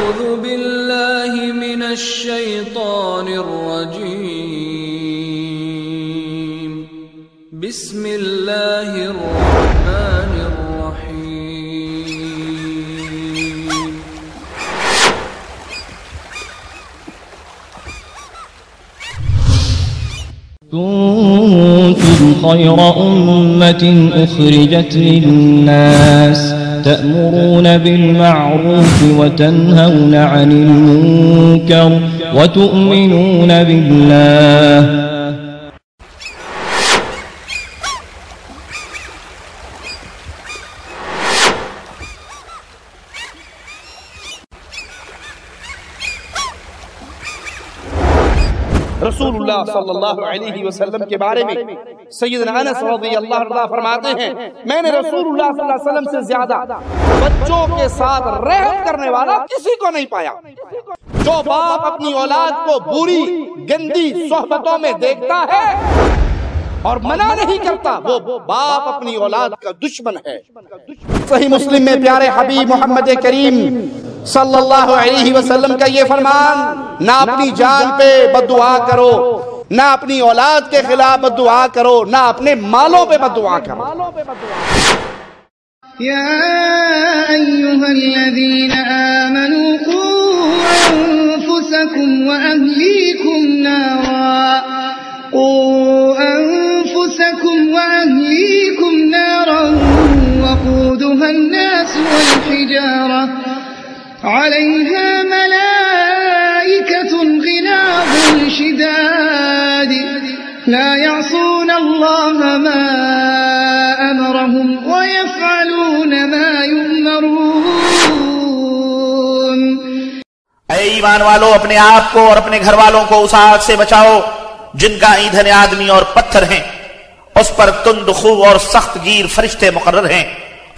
أعوذ بالله من الشيطان الرجيم بسم الله الرحمن الرحيم كنتم خير أمة أخرجت للناس تأمرون بالمعروف وتنهون عن المنكر وتؤمنون بالله اللہ صلی اللہ علیہ وسلم کے بارے میں سیدنا انس رضی اللہ عنہ فرماتے ہیں میں نے رسول اللہ صلی اللہ علیہ وسلم سے زیادہ بچوں کے ساتھ رحم کرنے والا کسی کو نہیں پایا جو باپ اپنی اولاد کو بری گندی صحبتوں میں دیکھتا ہے اور منع نہیں کرتا وہ باپ اپنی اولاد کا دشمن ہے صحیح مسلم میں پیارے حبیب محمد کریم صلی اللہ علیہ وسلم کا یہ فرمان نہ اپنی جان پہ بدعا کرو نہ اپنی اولاد کے خلاف بدعا کرو نہ اپنے مالوں پہ بدعا کرو یا الذین آمنوا و اہلیکم نارا قو انفسکم أنفسكم وأهليكم نارا وقودها الناس والحجارة عليها ملائكة غلاظ شداد لا يعصون الله ما أمرهم ويفعلون ما يؤمرون أي إيمان والو آپ کو اور اپنے گھر والوں کو اس آگ سے بچاؤ جن کا ایندھن آدمی اور پتھر ہیں اس پر تند خو اور سخت گیر فرشتے مقرر ہیں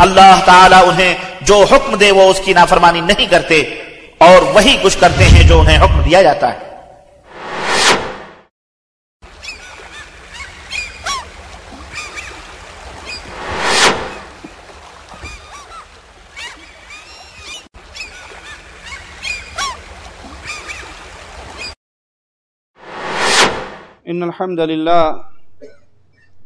اللہ تعالی انہیں جو حکم دے وہ اس کی نافرمانی نہیں کرتے اور وہی کچھ کرتے ہیں جو انہیں حکم دیا جاتا ہے ان الحمد لله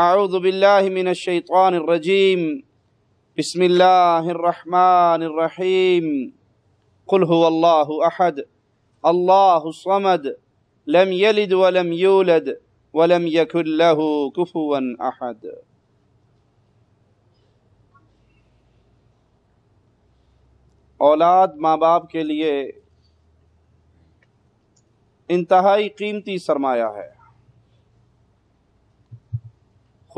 اعوذ باللہ من الشیطان الرجیم بسم اللہ الرحمن الرحیم قل هو اللہ احد اللہ صمد لم يلد ولم يولد ولم يكن له كفوا احد اولاد ماں باپ کے لیے انتہائی قیمتی سرمایہ ہے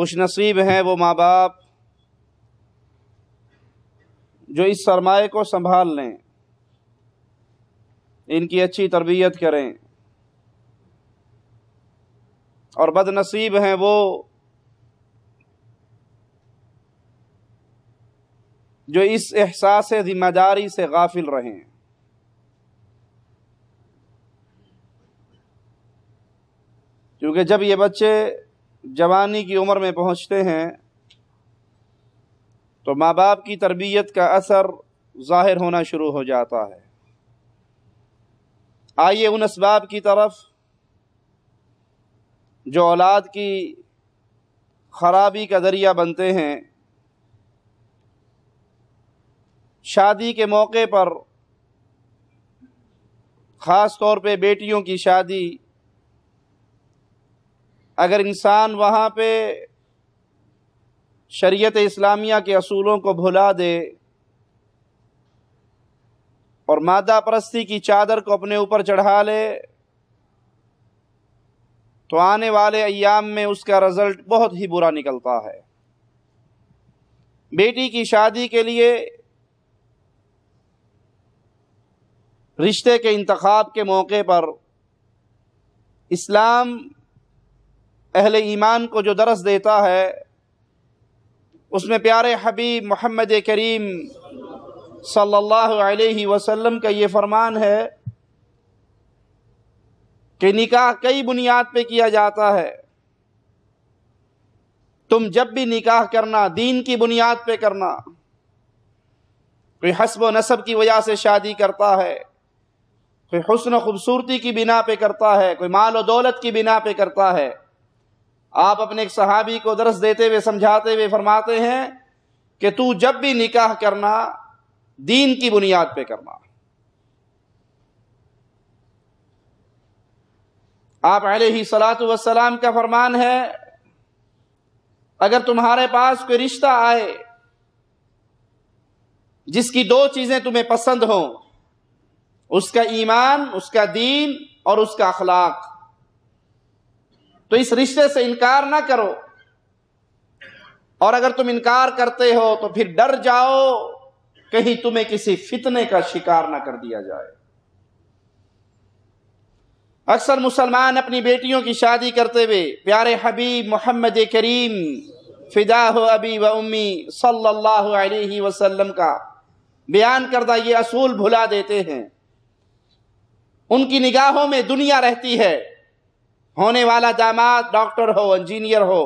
خوش نصیب ہیں وہ ماں باپ جو اس سرمائے کو سنبھال لیں ان کی اچھی تربیت کریں اور بد نصیب ہیں وہ جو اس احساس ذمہ داری سے غافل رہیں کیونکہ جب یہ بچے جوانی کی عمر میں پہنچتے ہیں تو ماں باپ کی تربیت کا اثر ظاہر ہونا شروع ہو جاتا ہے آئیے ان اسباب کی طرف جو اولاد کی خرابی کا ذریعہ بنتے ہیں شادی کے موقع پر خاص طور پہ بیٹیوں کی شادی اگر انسان وہاں پہ شریعت اسلامیہ کے اصولوں کو بھلا دے اور مادہ پرستی کی چادر کو اپنے اوپر چڑھا لے تو آنے والے ایام میں اس کا رزلٹ بہت ہی برا نکلتا ہے بیٹی کی شادی کے لیے رشتے کے انتخاب کے موقع پر اسلام اہل ایمان کو جو درس دیتا ہے اس میں پیارے حبیب محمد کریم صلی اللہ علیہ وسلم کا یہ فرمان ہے کہ نکاح کئی بنیاد پہ کیا جاتا ہے تم جب بھی نکاح کرنا دین کی بنیاد پہ کرنا کوئی حسب و نصب کی وجہ سے شادی کرتا ہے کوئی حسن و خوبصورتی کی بنا پہ کرتا ہے کوئی مال و دولت کی بنا پہ کرتا ہے آپ اپنے ایک صحابی کو درس دیتے ہوئے سمجھاتے ہوئے فرماتے ہیں کہ تو جب بھی نکاح کرنا دین کی بنیاد پہ کرنا آپ علیہ سلاۃ وسلام کا فرمان ہے اگر تمہارے پاس کوئی رشتہ آئے جس کی دو چیزیں تمہیں پسند ہوں اس کا ایمان اس کا دین اور اس کا اخلاق تو اس رشتے سے انکار نہ کرو اور اگر تم انکار کرتے ہو تو پھر ڈر جاؤ کہیں تمہیں کسی فتنے کا شکار نہ کر دیا جائے اکثر مسلمان اپنی بیٹیوں کی شادی کرتے ہوئے پیارے حبیب محمد کریم فدا ہو ابی و امی صلی اللہ علیہ وسلم کا بیان کردہ یہ اصول بھلا دیتے ہیں ان کی نگاہوں میں دنیا رہتی ہے ہونے والا داماد ڈاکٹر ہو انجینئر ہو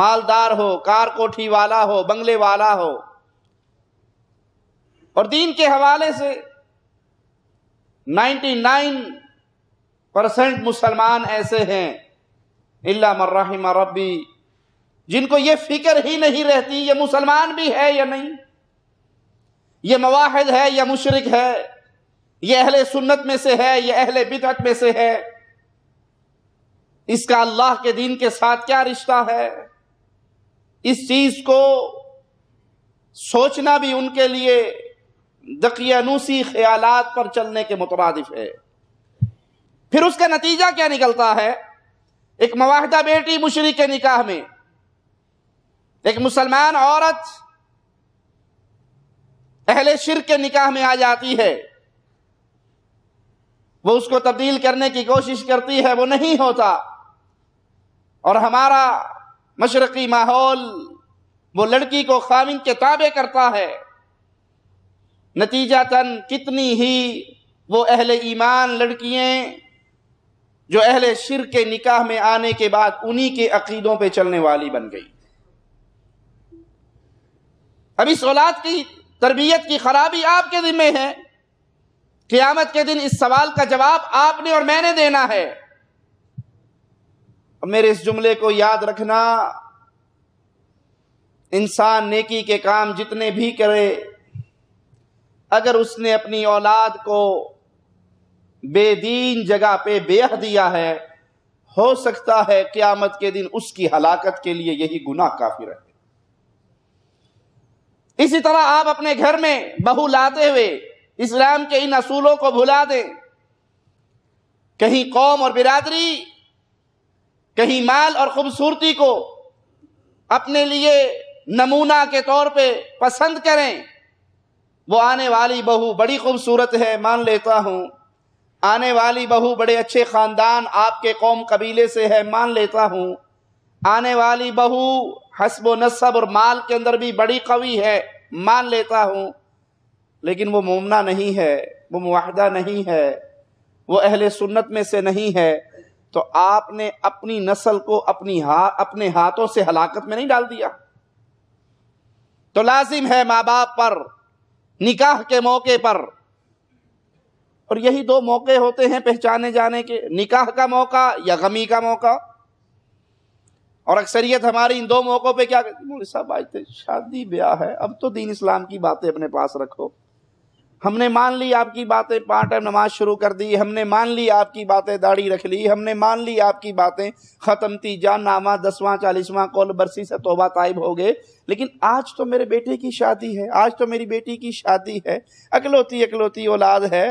مالدار ہو کار کوٹھی والا ہو بنگلے والا ہو اور دین کے حوالے سے نائنٹی نائن پرسنٹ مسلمان ایسے ہیں اللہ مرحم ربی جن کو یہ فکر ہی نہیں رہتی یہ مسلمان بھی ہے یا نہیں یہ مواحد ہے یا مشرق ہے یہ اہل سنت میں سے ہے یہ اہل بدعت میں سے ہے اس کا اللہ کے دین کے ساتھ کیا رشتہ ہے اس چیز کو سوچنا بھی ان کے لیے دقیانوسی خیالات پر چلنے کے مترادف ہے پھر اس کا نتیجہ کیا نکلتا ہے ایک مواحدہ بیٹی مشرق کے نکاح میں ایک مسلمان عورت اہل شرک کے نکاح میں آ جاتی ہے وہ اس کو تبدیل کرنے کی کوشش کرتی ہے وہ نہیں ہوتا اور ہمارا مشرقی ماحول وہ لڑکی کو خامن کے تابع کرتا ہے نتیجہ تن کتنی ہی وہ اہل ایمان لڑکیاں جو اہل شر کے نکاح میں آنے کے بعد انہی کے عقیدوں پہ چلنے والی بن گئی اب اس اولاد کی تربیت کی خرابی آپ کے دن میں ہے قیامت کے دن اس سوال کا جواب آپ نے اور میں نے دینا ہے میرے اس جملے کو یاد رکھنا انسان نیکی کے کام جتنے بھی کرے اگر اس نے اپنی اولاد کو بے دین جگہ پہ بےح دیا ہے ہو سکتا ہے قیامت کے دن اس کی ہلاکت کے لیے یہی گناہ کافی رہے اسی طرح آپ اپنے گھر میں بہو لاتے ہوئے اسلام کے ان اصولوں کو بھلا دیں کہیں قوم اور برادری کہیں مال اور خوبصورتی کو اپنے لیے نمونہ کے طور پہ پسند کریں وہ آنے والی بہو بڑی خوبصورت ہے مان لیتا ہوں آنے والی بہو بڑے اچھے خاندان آپ کے قوم قبیلے سے ہے مان لیتا ہوں آنے والی بہو حسب و نصب اور مال کے اندر بھی بڑی قوی ہے مان لیتا ہوں لیکن وہ مومنہ نہیں ہے وہ معاہدہ نہیں ہے وہ اہل سنت میں سے نہیں ہے تو آپ نے اپنی نسل کو اپنی ہا, اپنے ہاتھوں سے ہلاکت میں نہیں ڈال دیا تو لازم ہے ماں باپ پر نکاح کے موقع پر اور یہی دو موقع ہوتے ہیں پہچانے جانے کے نکاح کا موقع یا غمی کا موقع اور اکثریت ہماری ان دو موقعوں پہ کیا کرتی صاحب آج تھے شادی بیاہ ہے اب تو دین اسلام کی باتیں اپنے پاس رکھو ہم نے مان لی آپ کی باتیں پانچ ٹائم نماز شروع کر دی ہم نے مان لی آپ کی باتیں داڑھی رکھ لی ہم نے مان لی آپ کی باتیں ختم تھی جان نامہ دسواں چالیسواں کول برسی سے توبہ طائب ہو گئے لیکن آج تو میرے بیٹے کی شادی ہے آج تو میری بیٹی کی شادی ہے اکلوتی اکلوتی اولاد ہے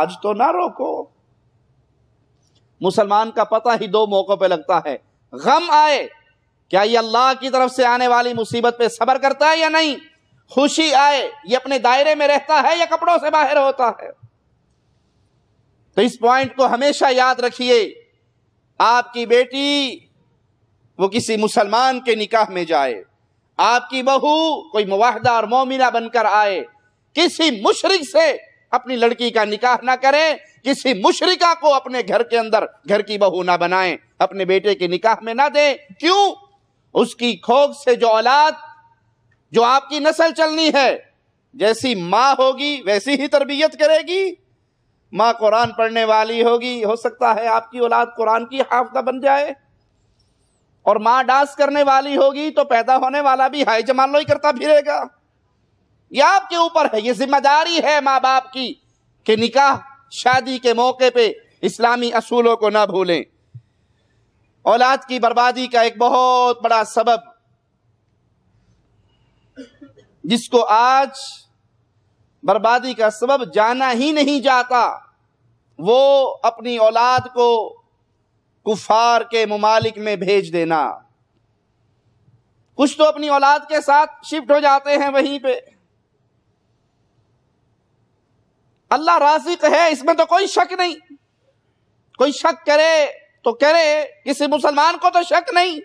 آج تو نہ روکو مسلمان کا پتہ ہی دو موقع پہ لگتا ہے غم آئے کیا یہ اللہ کی طرف سے آنے والی مصیبت پہ صبر کرتا ہے یا نہیں خوشی آئے یہ اپنے دائرے میں رہتا ہے یا کپڑوں سے باہر ہوتا ہے تو اس پوائنٹ کو ہمیشہ یاد رکھیے آپ کی بیٹی وہ کسی مسلمان کے نکاح میں جائے آپ کی بہو کوئی مواہدہ اور مومنہ بن کر آئے کسی مشرق سے اپنی لڑکی کا نکاح نہ کریں کسی مشرقہ کو اپنے گھر کے اندر گھر کی بہو نہ بنائیں اپنے بیٹے کے نکاح میں نہ دیں کیوں اس کی کھوگ سے جو اولاد جو آپ کی نسل چلنی ہے جیسی ماں ہوگی ویسی ہی تربیت کرے گی ماں قرآن پڑھنے والی ہوگی ہو سکتا ہے آپ کی اولاد قرآن کی حافظہ بن جائے اور ماں ڈانس کرنے والی ہوگی تو پیدا ہونے والا بھی ہائی ہی کرتا پھرے گا یہ آپ کے اوپر ہے یہ ذمہ داری ہے ماں باپ کی کہ نکاح شادی کے موقع پہ اسلامی اصولوں کو نہ بھولیں اولاد کی بربادی کا ایک بہت بڑا سبب جس کو آج بربادی کا سبب جانا ہی نہیں جاتا وہ اپنی اولاد کو کفار کے ممالک میں بھیج دینا کچھ تو اپنی اولاد کے ساتھ شفٹ ہو جاتے ہیں وہیں پہ اللہ رازق ہے اس میں تو کوئی شک نہیں کوئی شک کرے تو کرے کسی مسلمان کو تو شک نہیں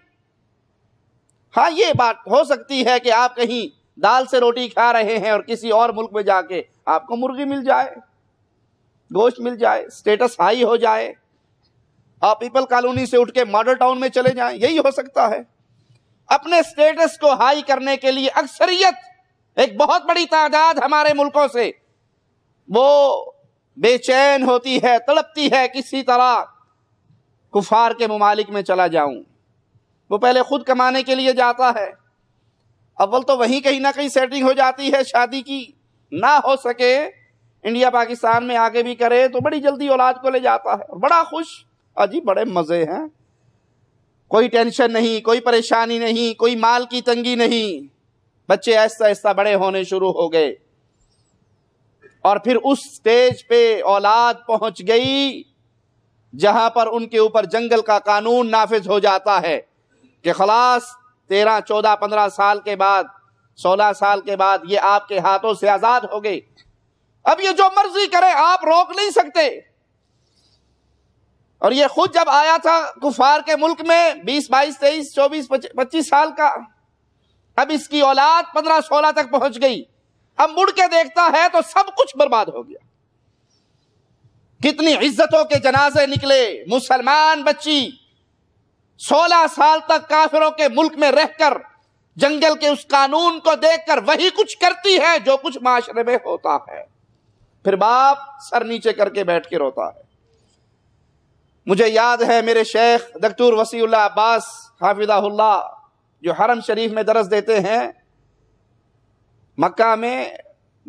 ہاں یہ بات ہو سکتی ہے کہ آپ کہیں دال سے روٹی کھا رہے ہیں اور کسی اور ملک میں جا کے آپ کو مرغی مل جائے گوشت مل جائے سٹیٹس ہائی ہو جائے آپ پیپل کالونی سے اٹھ کے ماڈل ٹاؤن میں چلے جائیں یہی ہو سکتا ہے اپنے سٹیٹس کو ہائی کرنے کے لیے اکثریت ایک بہت بڑی تعداد ہمارے ملکوں سے وہ بے چین ہوتی ہے تڑپتی ہے کسی طرح کفار کے ممالک میں چلا جاؤں وہ پہلے خود کمانے کے لیے جاتا ہے اول تو وہیں کہیں نہ کہیں سیٹنگ ہو جاتی ہے شادی کی نہ ہو سکے انڈیا پاکستان میں آگے بھی کرے تو بڑی جلدی اولاد کو لے جاتا ہے بڑا خوش آجی بڑے مزے ہیں کوئی ٹینشن نہیں کوئی پریشانی نہیں کوئی مال کی تنگی نہیں بچے ایسا ایسا بڑے ہونے شروع ہو گئے اور پھر اس سٹیج پہ اولاد پہنچ گئی جہاں پر ان کے اوپر جنگل کا قانون نافذ ہو جاتا ہے کہ خلاص تیرہ چودہ پندرہ سال کے بعد سولہ سال کے بعد یہ آپ کے ہاتھوں سے آزاد ہو گئے اب یہ جو مرضی کرے آپ روک نہیں سکتے اور یہ خود جب آیا تھا کفار کے ملک میں بیس بائیس تیئیس چوبیس پچیس سال کا اب اس کی اولاد پندرہ سولہ تک پہنچ گئی اب مڑ کے دیکھتا ہے تو سب کچھ برباد ہو گیا کتنی عزتوں کے جنازے نکلے مسلمان بچی سولہ سال تک کافروں کے ملک میں رہ کر جنگل کے اس قانون کو دیکھ کر وہی کچھ کرتی ہے جو کچھ معاشرے میں ہوتا ہے پھر باپ سر نیچے کر کے بیٹھ کے روتا ہے مجھے یاد ہے میرے شیخ دکتور وسیع اللہ عباس حافظہ اللہ جو حرم شریف میں درس دیتے ہیں مکہ میں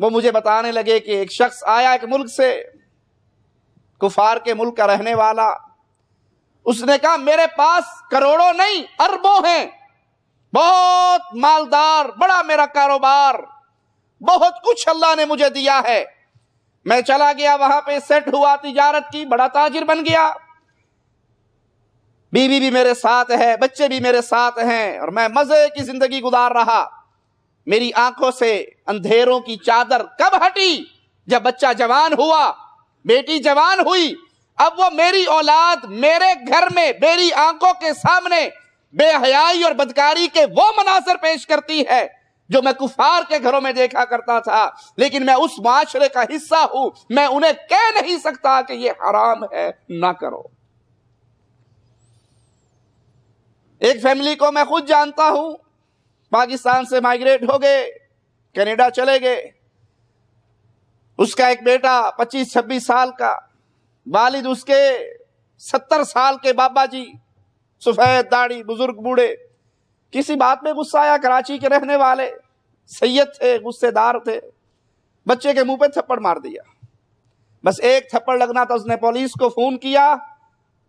وہ مجھے بتانے لگے کہ ایک شخص آیا ایک ملک سے کفار کے ملک کا رہنے والا اس نے کہا میرے پاس کروڑوں نہیں اربوں ہیں بہت مالدار بڑا میرا کاروبار بہت کچھ اللہ نے مجھے دیا ہے میں چلا گیا گیا وہاں پہ سیٹ ہوا تجارت کی بڑا تاجر بن بیوی بی بھی میرے ساتھ ہے بچے بھی میرے ساتھ ہیں اور میں مزے کی زندگی گزار رہا میری آنکھوں سے اندھیروں کی چادر کب ہٹی جب بچہ جوان ہوا بیٹی جوان ہوئی اب وہ میری اولاد میرے گھر میں میری آنکھوں کے سامنے بے حیائی اور بدکاری کے وہ مناظر پیش کرتی ہے جو میں کفار کے گھروں میں دیکھا کرتا تھا لیکن میں اس معاشرے کا حصہ ہوں میں انہیں کہہ نہیں سکتا کہ یہ حرام ہے نہ کرو ایک فیملی کو میں خود جانتا ہوں پاکستان سے مائگریٹ ہو گئے کینیڈا چلے گئے اس کا ایک بیٹا پچیس چھبیس سال کا والد اس کے ستر سال کے بابا جی سفید داڑی بزرگ بوڑھے کسی بات میں غصہ آیا کراچی کے رہنے والے سید تھے غصے دار تھے بچے کے منہ پہ تھپڑ مار دیا بس ایک تھپڑ لگنا تھا اس نے پولیس کو فون کیا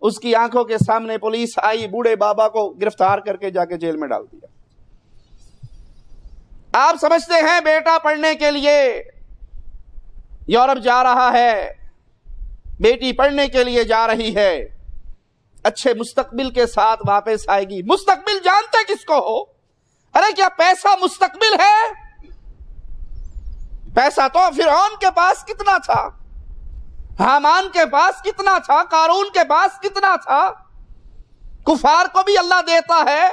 اس کی آنکھوں کے سامنے پولیس آئی بوڑھے بابا کو گرفتار کر کے جا کے جیل میں ڈال دیا آپ سمجھتے ہیں بیٹا پڑھنے کے لیے یورپ جا رہا ہے بیٹی پڑھنے کے لیے جا رہی ہے اچھے مستقبل کے ساتھ واپس آئے گی مستقبل جانتے کس کو ہو ارے کیا پیسہ مستقبل ہے پیسہ تو فرعون کے پاس کتنا تھا حامان کے پاس کتنا تھا قارون کے پاس کتنا تھا کفار کو بھی اللہ دیتا ہے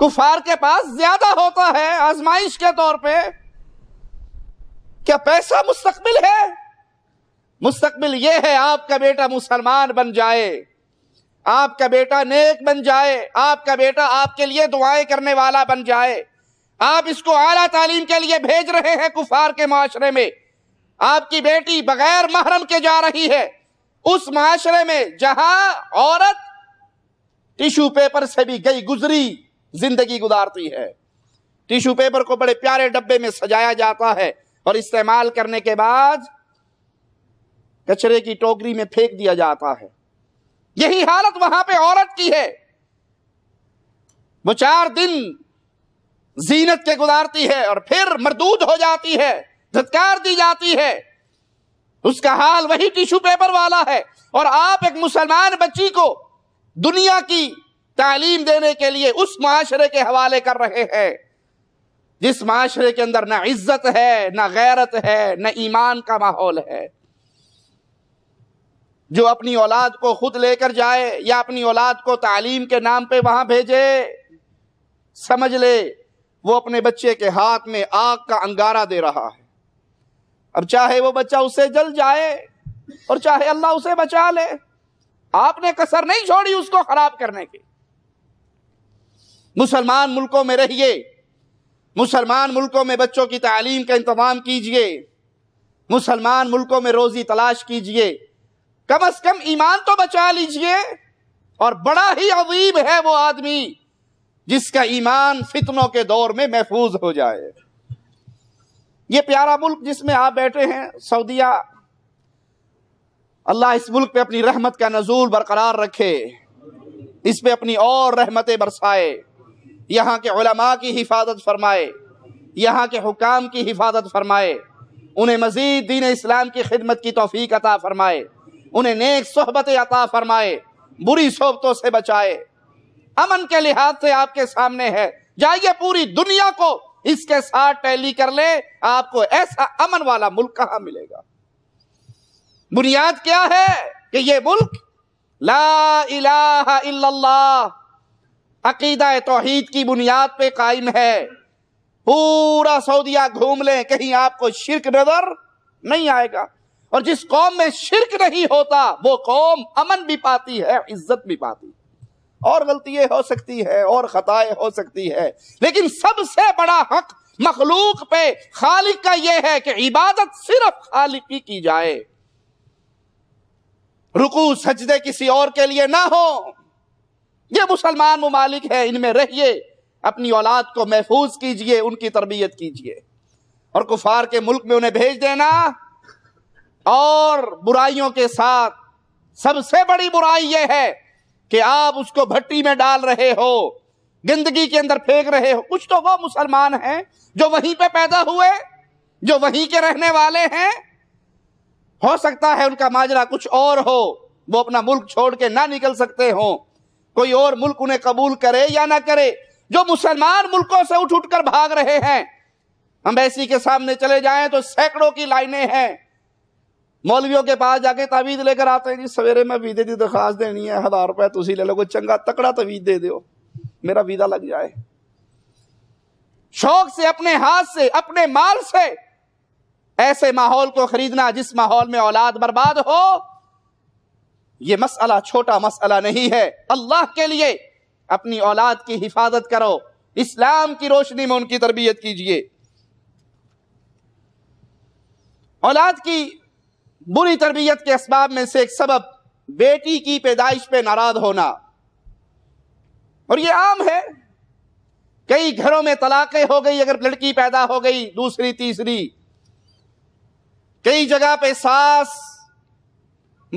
کفار کے پاس زیادہ ہوتا ہے آزمائش کے طور پہ کیا پیسہ مستقبل ہے مستقبل یہ ہے آپ کا بیٹا مسلمان بن جائے آپ کا بیٹا نیک بن جائے آپ کا بیٹا آپ کے لیے دعائیں کرنے والا بن جائے آپ اس کو اعلیٰ تعلیم کے لیے بھیج رہے ہیں کفار کے معاشرے میں آپ کی بیٹی بغیر محرم کے جا رہی ہے اس معاشرے میں جہاں عورت ٹیشو پیپر سے بھی گئی گزری زندگی گزارتی ہے ٹیشو پیپر کو بڑے پیارے ڈبے میں سجایا جاتا ہے اور استعمال کرنے کے بعد کچرے کی ٹوکری میں پھینک دیا جاتا ہے یہی حالت وہاں پہ عورت کی ہے وہ چار دن زینت کے گزارتی ہے اور پھر مردود ہو جاتی ہے دھتکار دی جاتی ہے اس کا حال وہی ٹیشو پیپر والا ہے اور آپ ایک مسلمان بچی کو دنیا کی تعلیم دینے کے لیے اس معاشرے کے حوالے کر رہے ہیں جس معاشرے کے اندر نہ عزت ہے نہ غیرت ہے نہ ایمان کا ماحول ہے جو اپنی اولاد کو خود لے کر جائے یا اپنی اولاد کو تعلیم کے نام پہ وہاں بھیجے سمجھ لے وہ اپنے بچے کے ہاتھ میں آگ کا انگارہ دے رہا ہے اب چاہے وہ بچہ اسے جل جائے اور چاہے اللہ اسے بچا لے آپ نے کسر نہیں چھوڑی اس کو خراب کرنے کے مسلمان ملکوں میں رہیے مسلمان ملکوں میں بچوں کی تعلیم کا انتظام کیجئے مسلمان ملکوں میں روزی تلاش کیجئے کم از کم ایمان تو بچا لیجئے اور بڑا ہی عظیم ہے وہ آدمی جس کا ایمان فتنوں کے دور میں محفوظ ہو جائے یہ پیارا ملک جس میں آپ بیٹھے ہیں سعودیہ اللہ اس ملک پہ اپنی رحمت کا نزول برقرار رکھے اس پہ اپنی اور رحمتیں برسائے یہاں کے علماء کی حفاظت فرمائے یہاں کے حکام کی حفاظت فرمائے انہیں مزید دین اسلام کی خدمت کی توفیق عطا فرمائے انہیں نیک صحبت عطا فرمائے بری صحبتوں سے بچائے امن کے لحاظ سے آپ کے سامنے ہے جائیے پوری دنیا کو اس کے ساتھ ٹیلی کر لے آپ کو ایسا امن والا ملک کہاں ملے گا بنیاد کیا ہے کہ یہ ملک لا الہ الا اللہ عقیدہ توحید کی بنیاد پہ قائم ہے پورا سعودیہ گھوم لیں کہیں آپ کو شرک نظر نہیں آئے گا اور جس قوم میں شرک نہیں ہوتا وہ قوم امن بھی پاتی ہے عزت بھی پاتی اور غلطی ہو سکتی ہے اور خطائیں ہو سکتی ہے لیکن سب سے بڑا حق مخلوق پہ خالق کا یہ ہے کہ عبادت صرف خالق کی جائے رکو سجدے کسی اور کے لیے نہ ہو یہ مسلمان ممالک ہیں ان میں رہیے اپنی اولاد کو محفوظ کیجئے ان کی تربیت کیجئے اور کفار کے ملک میں انہیں بھیج دینا اور برائیوں کے ساتھ سب سے بڑی برائی یہ ہے کہ آپ اس کو بھٹی میں ڈال رہے ہو گندگی کے اندر پھینک رہے ہو کچھ تو وہ مسلمان ہیں جو وہیں پہ پیدا ہوئے جو وہیں کے رہنے والے ہیں ہو سکتا ہے ان کا ماجرا کچھ اور ہو وہ اپنا ملک چھوڑ کے نہ نکل سکتے ہوں کوئی اور ملک انہیں قبول کرے یا نہ کرے جو مسلمان ملکوں سے اٹھ اٹھ کر بھاگ رہے ہیں ایسی کے سامنے چلے جائیں تو سینکڑوں کی لائنیں ہیں مولویوں کے پاس جا کے تعویذ لے کر آتے ہیں جی سویرے میں ویزے کی درخواست دینی ہے ہزار لے لو کوئی چنگا تکڑا دے میرا لگ جائے شوق سے سے سے اپنے اپنے ہاتھ مال ایسے ماحول کو خریدنا جس ماحول میں اولاد برباد ہو یہ مسئلہ چھوٹا مسئلہ نہیں ہے اللہ کے لیے اپنی اولاد کی حفاظت کرو اسلام کی روشنی میں ان کی تربیت کیجئے اولاد کی بری تربیت کے اسباب میں سے ایک سبب بیٹی کی پیدائش پہ ناراض ہونا اور یہ عام ہے کئی گھروں میں طلاقیں ہو گئی اگر لڑکی پیدا ہو گئی دوسری تیسری کئی جگہ پہ ساس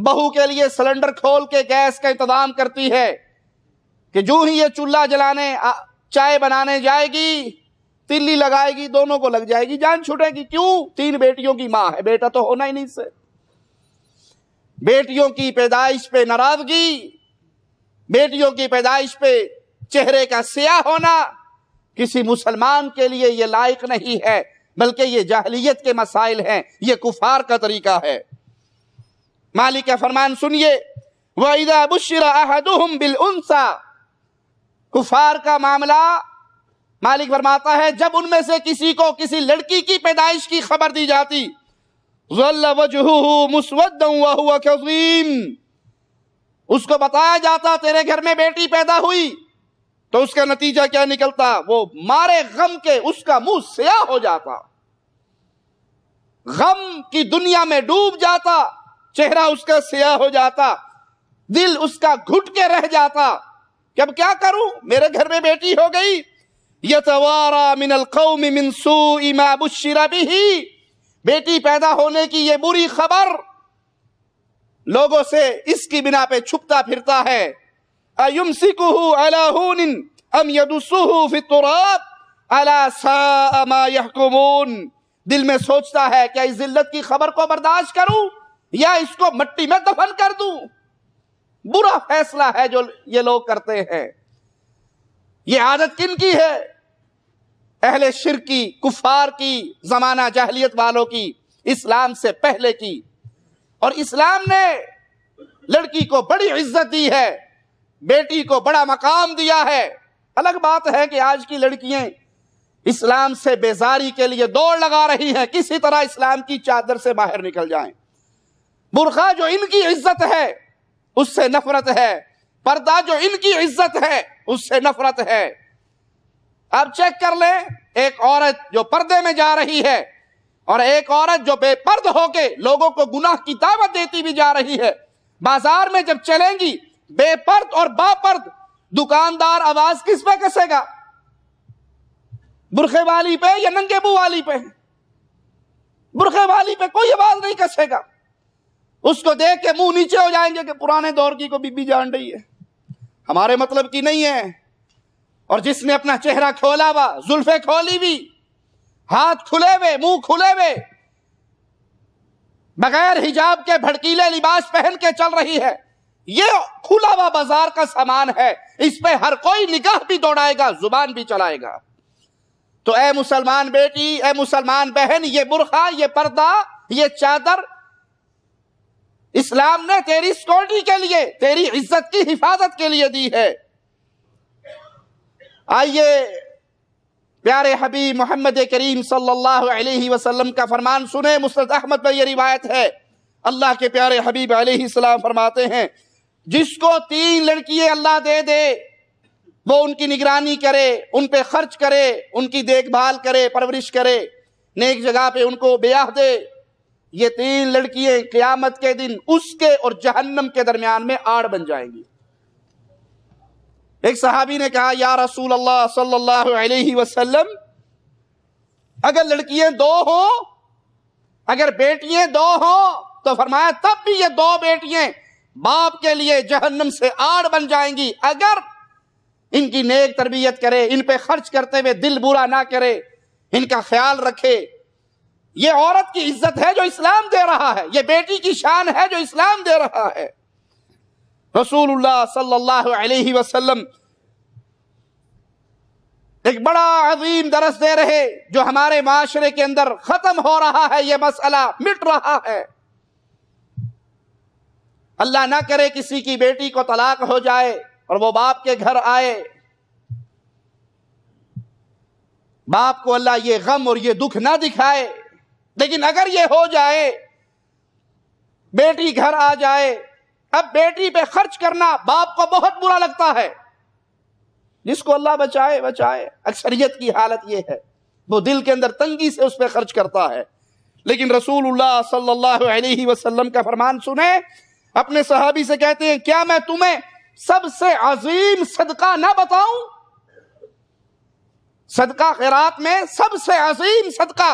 بہو کے لیے سلنڈر کھول کے گیس کا انتظام کرتی ہے کہ جو ہی یہ چولہا جلانے چائے بنانے جائے گی تلی لگائے گی دونوں کو لگ جائے گی جان چھوٹے گی کیوں تین بیٹیوں کی ماں ہے بیٹا تو ہونا ہی نہیں سے بیٹیوں کی پیدائش پہ نراضگی بیٹیوں کی پیدائش پہ چہرے کا سیاہ ہونا کسی مسلمان کے لیے یہ لائق نہیں ہے بلکہ یہ جہلیت کے مسائل ہیں یہ کفار کا طریقہ ہے مالک کا فرمان سنیے وَإِذَا بُشِّرَ أَحَدُهُمْ بِالْأُنسَ کفار کا معاملہ مالک فرماتا ہے جب ان میں سے کسی کو کسی لڑکی کی پیدائش کی خبر دی جاتی غل وجہ اس کو بتایا جاتا تیرے گھر میں بیٹی پیدا ہوئی تو اس کا نتیجہ کیا نکلتا وہ مارے غم کے اس کا منہ سیاہ ہو جاتا غم کی دنیا میں ڈوب جاتا چہرہ اس کا سیاہ ہو جاتا دل اس کا گھٹ کے رہ جاتا کہ اب کیا کروں میرے گھر میں بیٹی ہو گئی یتوارا من القوم من سوء ما بشیرہ بھی بیٹی پیدا ہونے کی یہ بری خبر لوگوں سے اس کی بنا پہ چھپتا پھرتا ہے دل میں سوچتا ہے کیا اس ذلت کی خبر کو برداشت کروں یا اس کو مٹی میں دفن کر دوں برا فیصلہ ہے جو یہ لوگ کرتے ہیں یہ عادت کن کی ہے اہل شرک کی کفار کی زمانہ جہلیت والوں کی اسلام سے پہلے کی اور اسلام نے لڑکی کو بڑی عزت دی ہے بیٹی کو بڑا مقام دیا ہے الگ بات ہے کہ آج کی لڑکیاں اسلام سے بیزاری کے لیے دوڑ لگا رہی ہیں کسی طرح اسلام کی چادر سے باہر نکل جائیں برخہ جو ان کی عزت ہے اس سے نفرت ہے پردہ جو ان کی عزت ہے اس سے نفرت ہے اب چیک کر لیں ایک عورت جو پردے میں جا رہی ہے اور ایک عورت جو بے پرد ہو کے لوگوں کو گناہ کی دعوت دیتی بھی جا رہی ہے بازار میں جب چلیں گی بے پرد اور با پرد دکاندار آواز کس پہ کسے گا برخے والی پہ یا ننگے بو والی پہ برخے والی پہ کوئی آواز نہیں کسے گا اس کو دیکھ کے منہ نیچے ہو جائیں گے کہ پرانے دور کی کو بی بی جان رہی ہے ہمارے مطلب کی نہیں ہے اور جس نے اپنا چہرہ کھولا ہوا زلفے کھولی ہوئی ہاتھ کھلے ہوئے منہ کھلے ہوئے بغیر حجاب کے بھڑکیلے لباس پہن کے چل رہی ہے یہ کھلا ہوا بازار کا سامان ہے اس پہ ہر کوئی نگاہ بھی دوڑائے گا زبان بھی چلائے گا تو اے مسلمان بیٹی اے مسلمان بہن یہ برخہ یہ پردہ یہ چادر اسلام نے تیری سٹوڈی کے لیے تیری عزت کی حفاظت کے لیے دی ہے آئیے پیارے حبیب محمد کریم صلی اللہ علیہ وسلم کا فرمان سنے مسرد احمد یہ روایت ہے اللہ کے پیارے حبیب علیہ السلام فرماتے ہیں جس کو تین لڑکیے اللہ دے دے وہ ان کی نگرانی کرے ان پہ خرچ کرے ان کی دیکھ بھال کرے پرورش کرے نیک جگہ پہ ان کو بیاہ دے یہ تین لڑکیے قیامت کے دن اس کے اور جہنم کے درمیان میں آڑ بن جائیں گی ایک صحابی نے کہا یا رسول اللہ صلی اللہ علیہ وسلم اگر لڑکیاں دو ہوں اگر بیٹیاں دو ہوں تو فرمایا تب بھی یہ دو بیٹیاں باپ کے لیے جہنم سے آڑ بن جائیں گی اگر ان کی نیک تربیت کرے ان پہ خرچ کرتے ہوئے دل برا نہ کرے ان کا خیال رکھے یہ عورت کی عزت ہے جو اسلام دے رہا ہے یہ بیٹی کی شان ہے جو اسلام دے رہا ہے رسول اللہ صلی اللہ علیہ وسلم ایک بڑا عظیم درس دے رہے جو ہمارے معاشرے کے اندر ختم ہو رہا ہے یہ مسئلہ مٹ رہا ہے اللہ نہ کرے کسی کی بیٹی کو طلاق ہو جائے اور وہ باپ کے گھر آئے باپ کو اللہ یہ غم اور یہ دکھ نہ دکھائے لیکن اگر یہ ہو جائے بیٹی گھر آ جائے اب بیٹی پہ خرچ کرنا باپ کو بہت برا لگتا ہے جس کو اللہ بچائے بچائے اکثریت کی حالت یہ ہے وہ دل کے اندر تنگی سے اس پہ خرچ کرتا ہے لیکن رسول اللہ صلی اللہ علیہ وسلم کا فرمان سنیں اپنے صحابی سے کہتے ہیں کیا میں تمہیں سب سے عظیم صدقہ نہ بتاؤں صدقہ خیرات میں سب سے عظیم صدقہ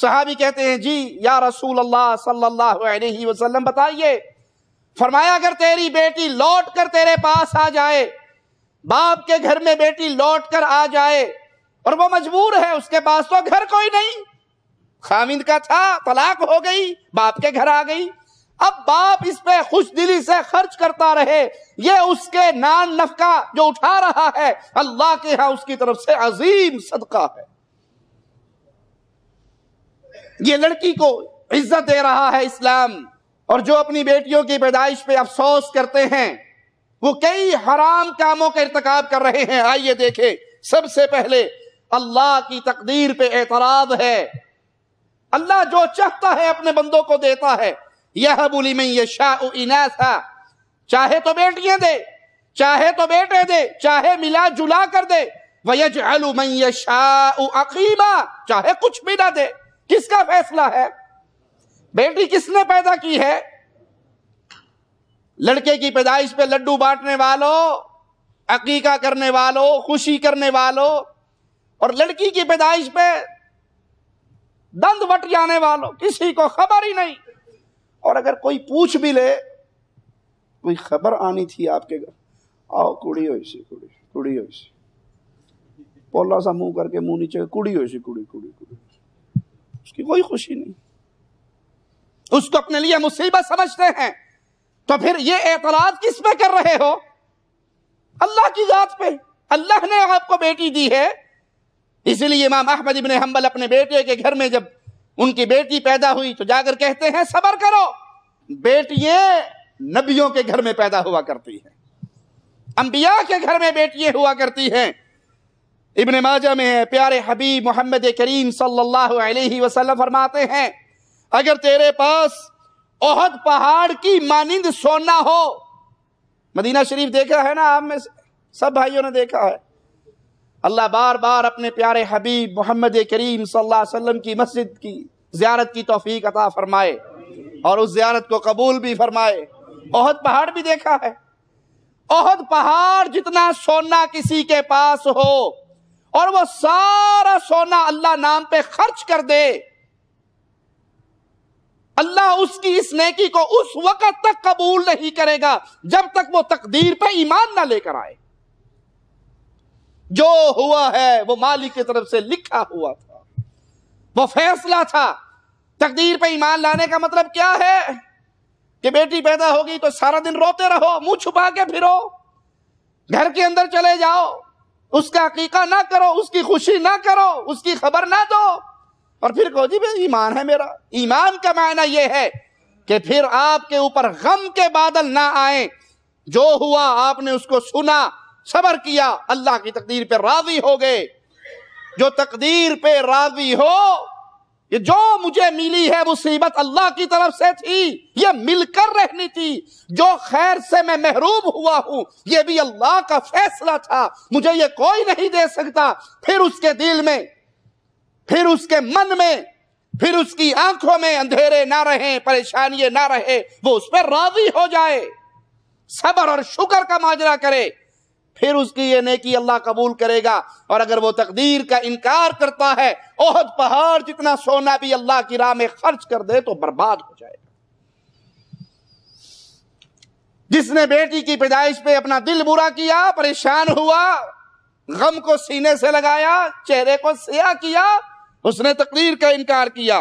صحابی کہتے ہیں جی یا رسول اللہ صلی اللہ علیہ وسلم بتائیے فرمایا اگر تیری بیٹی لوٹ کر تیرے پاس آ جائے باپ کے گھر میں بیٹی لوٹ کر آ جائے اور وہ مجبور ہے اس کے پاس تو گھر کوئی نہیں خامند کا تھا طلاق ہو گئی باپ کے گھر آ گئی اب باپ اس پہ خوش دلی سے خرچ کرتا رہے یہ اس کے نان نفقہ جو اٹھا رہا ہے اللہ کے ہاں اس کی طرف سے عظیم صدقہ ہے یہ لڑکی کو عزت دے رہا ہے اسلام اور جو اپنی بیٹیوں کی پیدائش پہ افسوس کرتے ہیں وہ کئی حرام کاموں کا ارتکاب کر رہے ہیں آئیے دیکھیں سب سے پہلے اللہ کی تقدیر پہ اعتراض ہے اللہ جو چاہتا ہے اپنے بندوں کو دیتا ہے یہ بولی میں شاہ چاہے تو بیٹیاں دے چاہے تو بیٹے دے چاہے ملا جلا کر دے جل میں شاہیبا چاہے کچھ بھی نہ دے کس کا فیصلہ ہے بیٹی کس نے پیدا کی ہے لڑکے کی پیدائش پہ لڈو بانٹنے والوں عقیقہ کرنے والوں خوشی کرنے والوں اور لڑکی کی پیدائش پہ دند بٹ جانے والو کسی کو خبر ہی نہیں اور اگر کوئی پوچھ بھی لے کوئی خبر آنی تھی آپ کے گھر آؤ کڑی کڑی ہوئی سی پولا سا منہ کر کے منہ نیچے کڑی کڑی کڑی کڑی اس کی کوئی خوشی نہیں اس کو اپنے لیے مصیبت سمجھتے ہیں تو پھر یہ اعتراض کس پہ کر رہے ہو اللہ کی ذات پہ اللہ نے آپ کو بیٹی دی ہے اسی لیے امام احمد ابن حنبل اپنے بیٹے کے گھر میں جب ان کی بیٹی پیدا ہوئی تو جا کر کہتے ہیں صبر کرو بیٹیاں نبیوں کے گھر میں پیدا ہوا کرتی ہیں انبیاء کے گھر میں بیٹیاں ہوا کرتی ہیں ابن ماجہ میں پیارے حبیب محمد کریم صلی اللہ علیہ وسلم فرماتے ہیں اگر تیرے پاس اہد پہاڑ کی مانند سونا ہو مدینہ شریف دیکھا ہے نا آپ میں سب بھائیوں نے دیکھا ہے اللہ بار بار اپنے پیارے حبیب محمد کریم صلی اللہ علیہ وسلم کی مسجد کی زیارت کی توفیق عطا فرمائے اور اس زیارت کو قبول بھی فرمائے اہد پہاڑ بھی دیکھا ہے اہد پہاڑ جتنا سونا کسی کے پاس ہو اور وہ سارا سونا اللہ نام پہ خرچ کر دے اللہ اس اس کی نیکی کو اس وقت تک قبول نہیں کرے گا جب تک وہ تقدیر پہ ایمان نہ لے کر آئے جو ہوا ہوا ہے وہ وہ طرف سے لکھا تھا تھا فیصلہ تقدیر پہ ایمان لانے کا مطلب کیا ہے کہ بیٹی پیدا ہوگی تو سارا دن روتے رہو منہ چھپا کے پھرو گھر کے اندر چلے جاؤ اس کا عقیقہ نہ کرو اس کی خوشی نہ کرو اس کی خبر نہ دو اور پھر کہو جی ایمان ہے میرا ایمان کا معنی یہ ہے کہ پھر آپ کے اوپر غم کے بادل نہ آئیں جو ہوا آپ نے اس کو سنا کیا اللہ کی تقدیر پہ راضی ہو گئے جو تقدیر پہ راضی ہو جو مجھے ملی ہے مصیبت اللہ کی طرف سے تھی یہ مل کر رہنی تھی جو خیر سے میں محروم ہوا ہوں یہ بھی اللہ کا فیصلہ تھا مجھے یہ کوئی نہیں دے سکتا پھر اس کے دل میں پھر اس کے من میں پھر اس کی آنکھوں میں اندھیرے نہ رہے پریشانیے نہ رہے وہ اس پہ راضی ہو جائے صبر اور شکر کا ماجرہ کرے پھر اس کی یہ نیکی اللہ قبول کرے گا اور اگر وہ تقدیر کا انکار کرتا ہے پہاڑ جتنا سونا بھی اللہ کی راہ میں خرچ کر دے تو برباد ہو جائے گا جس نے بیٹی کی پیدائش پہ اپنا دل برا کیا پریشان ہوا غم کو سینے سے لگایا چہرے کو سیاہ کیا اس نے تقریر کا انکار کیا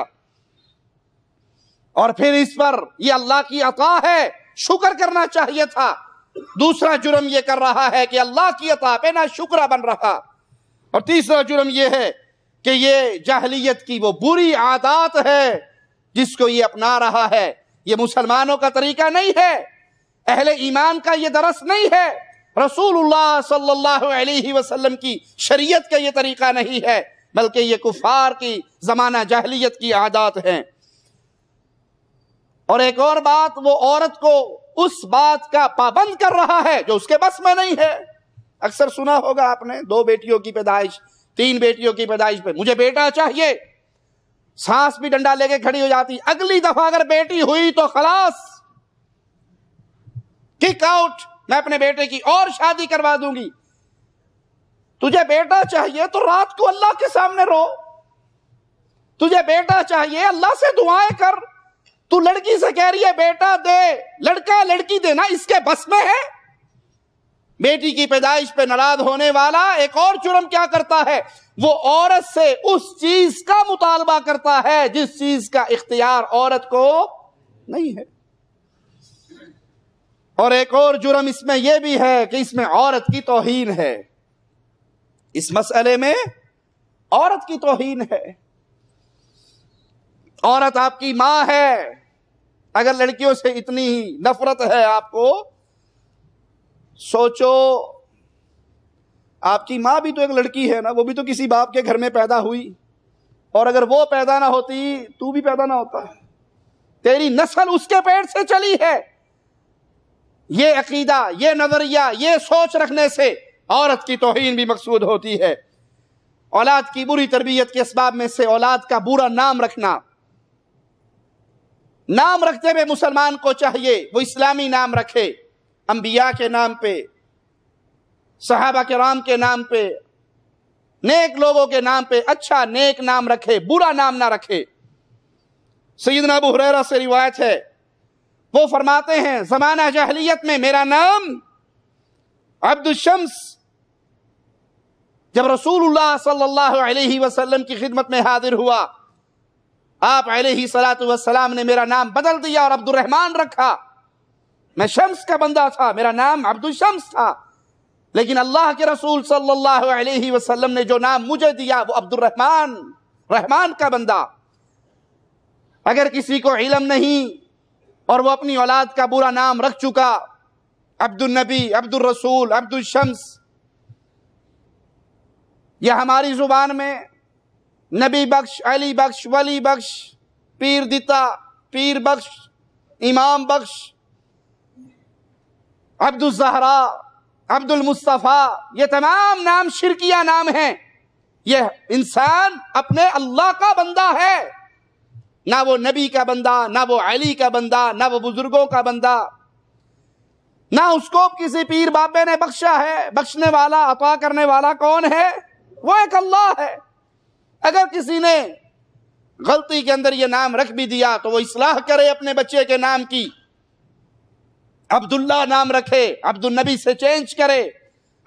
اور پھر اس پر یہ اللہ کی عطا ہے شکر کرنا چاہیے تھا دوسرا جرم یہ کر رہا ہے کہ اللہ کی عطا پہ نہ شکرہ بن رہا اور تیسرا جرم یہ ہے کہ یہ جہلیت کی وہ بری عادات ہے جس کو یہ اپنا رہا ہے یہ مسلمانوں کا طریقہ نہیں ہے اہل ایمان کا یہ درس نہیں ہے رسول اللہ صلی اللہ علیہ وسلم کی شریعت کا یہ طریقہ نہیں ہے بلکہ یہ کفار کی زمانہ جہلیت کی عادات ہیں اور ایک اور بات وہ عورت کو اس بات کا پابند کر رہا ہے جو اس کے بس میں نہیں ہے اکثر سنا ہوگا آپ نے دو بیٹیوں کی پیدائش تین بیٹیوں کی پیدائش پہ مجھے بیٹا چاہیے سانس بھی ڈنڈا لے کے کھڑی ہو جاتی اگلی دفعہ اگر بیٹی ہوئی تو خلاص کک آؤٹ میں اپنے بیٹے کی اور شادی کروا دوں گی تجھے بیٹا چاہیے تو رات کو اللہ کے سامنے رو تجھے بیٹا چاہیے اللہ سے دعائیں کر تو لڑکی سے کہہ رہی ہے بیٹا دے لڑکا لڑکی دینا اس کے بس میں ہے بیٹی کی پیدائش پہ ناراض ہونے والا ایک اور جرم کیا کرتا ہے وہ عورت سے اس چیز کا مطالبہ کرتا ہے جس چیز کا اختیار عورت کو نہیں ہے اور ایک اور جرم اس میں یہ بھی ہے کہ اس میں عورت کی توہین ہے اس مسئلے میں عورت کی توہین ہے عورت آپ کی ماں ہے اگر لڑکیوں سے اتنی نفرت ہے آپ کو سوچو آپ کی ماں بھی تو ایک لڑکی ہے نا وہ بھی تو کسی باپ کے گھر میں پیدا ہوئی اور اگر وہ پیدا نہ ہوتی تو بھی پیدا نہ ہوتا تیری نسل اس کے پیٹ سے چلی ہے یہ عقیدہ یہ نظریہ یہ سوچ رکھنے سے عورت کی توہین بھی مقصود ہوتی ہے اولاد کی بری تربیت کے اسباب میں سے اولاد کا برا نام رکھنا نام رکھتے ہوئے مسلمان کو چاہیے وہ اسلامی نام رکھے انبیاء کے نام پہ صحابہ کرام کے نام پہ نیک لوگوں کے نام پہ اچھا نیک نام رکھے برا نام نہ رکھے سیدنا ابو حریرہ سے روایت ہے وہ فرماتے ہیں زمانہ جہلیت میں میرا نام عبد الشمس جب رسول اللہ صلی اللہ علیہ وسلم کی خدمت میں حاضر ہوا آپ علیہ صلاح وسلام نے میرا نام بدل دیا اور عبد الرحمن رکھا میں شمس کا بندہ تھا میرا نام عبد الشمس تھا لیکن اللہ کے رسول صلی اللہ علیہ وسلم نے جو نام مجھے دیا وہ عبد الرحمن رحمان کا بندہ اگر کسی کو علم نہیں اور وہ اپنی اولاد کا برا نام رکھ چکا عبد النبی عبد الرسول عبد الشمس یہ ہماری زبان میں نبی بخش علی بخش ولی بخش پیر دتا پیر بخش امام بخش عبد الزہرا عبد المصطفیٰ یہ تمام نام شرکیہ نام ہیں یہ انسان اپنے اللہ کا بندہ ہے نہ وہ نبی کا بندہ نہ وہ علی کا بندہ نہ وہ بزرگوں کا بندہ نہ اس کو کسی پیر بابے نے بخشا ہے بخشنے والا عطا کرنے والا کون ہے وہ ایک اللہ ہے اگر کسی نے غلطی کے اندر یہ نام رکھ بھی دیا تو وہ اصلاح کرے اپنے بچے کے نام کی عبداللہ نام رکھے عبد النبی سے چینج کرے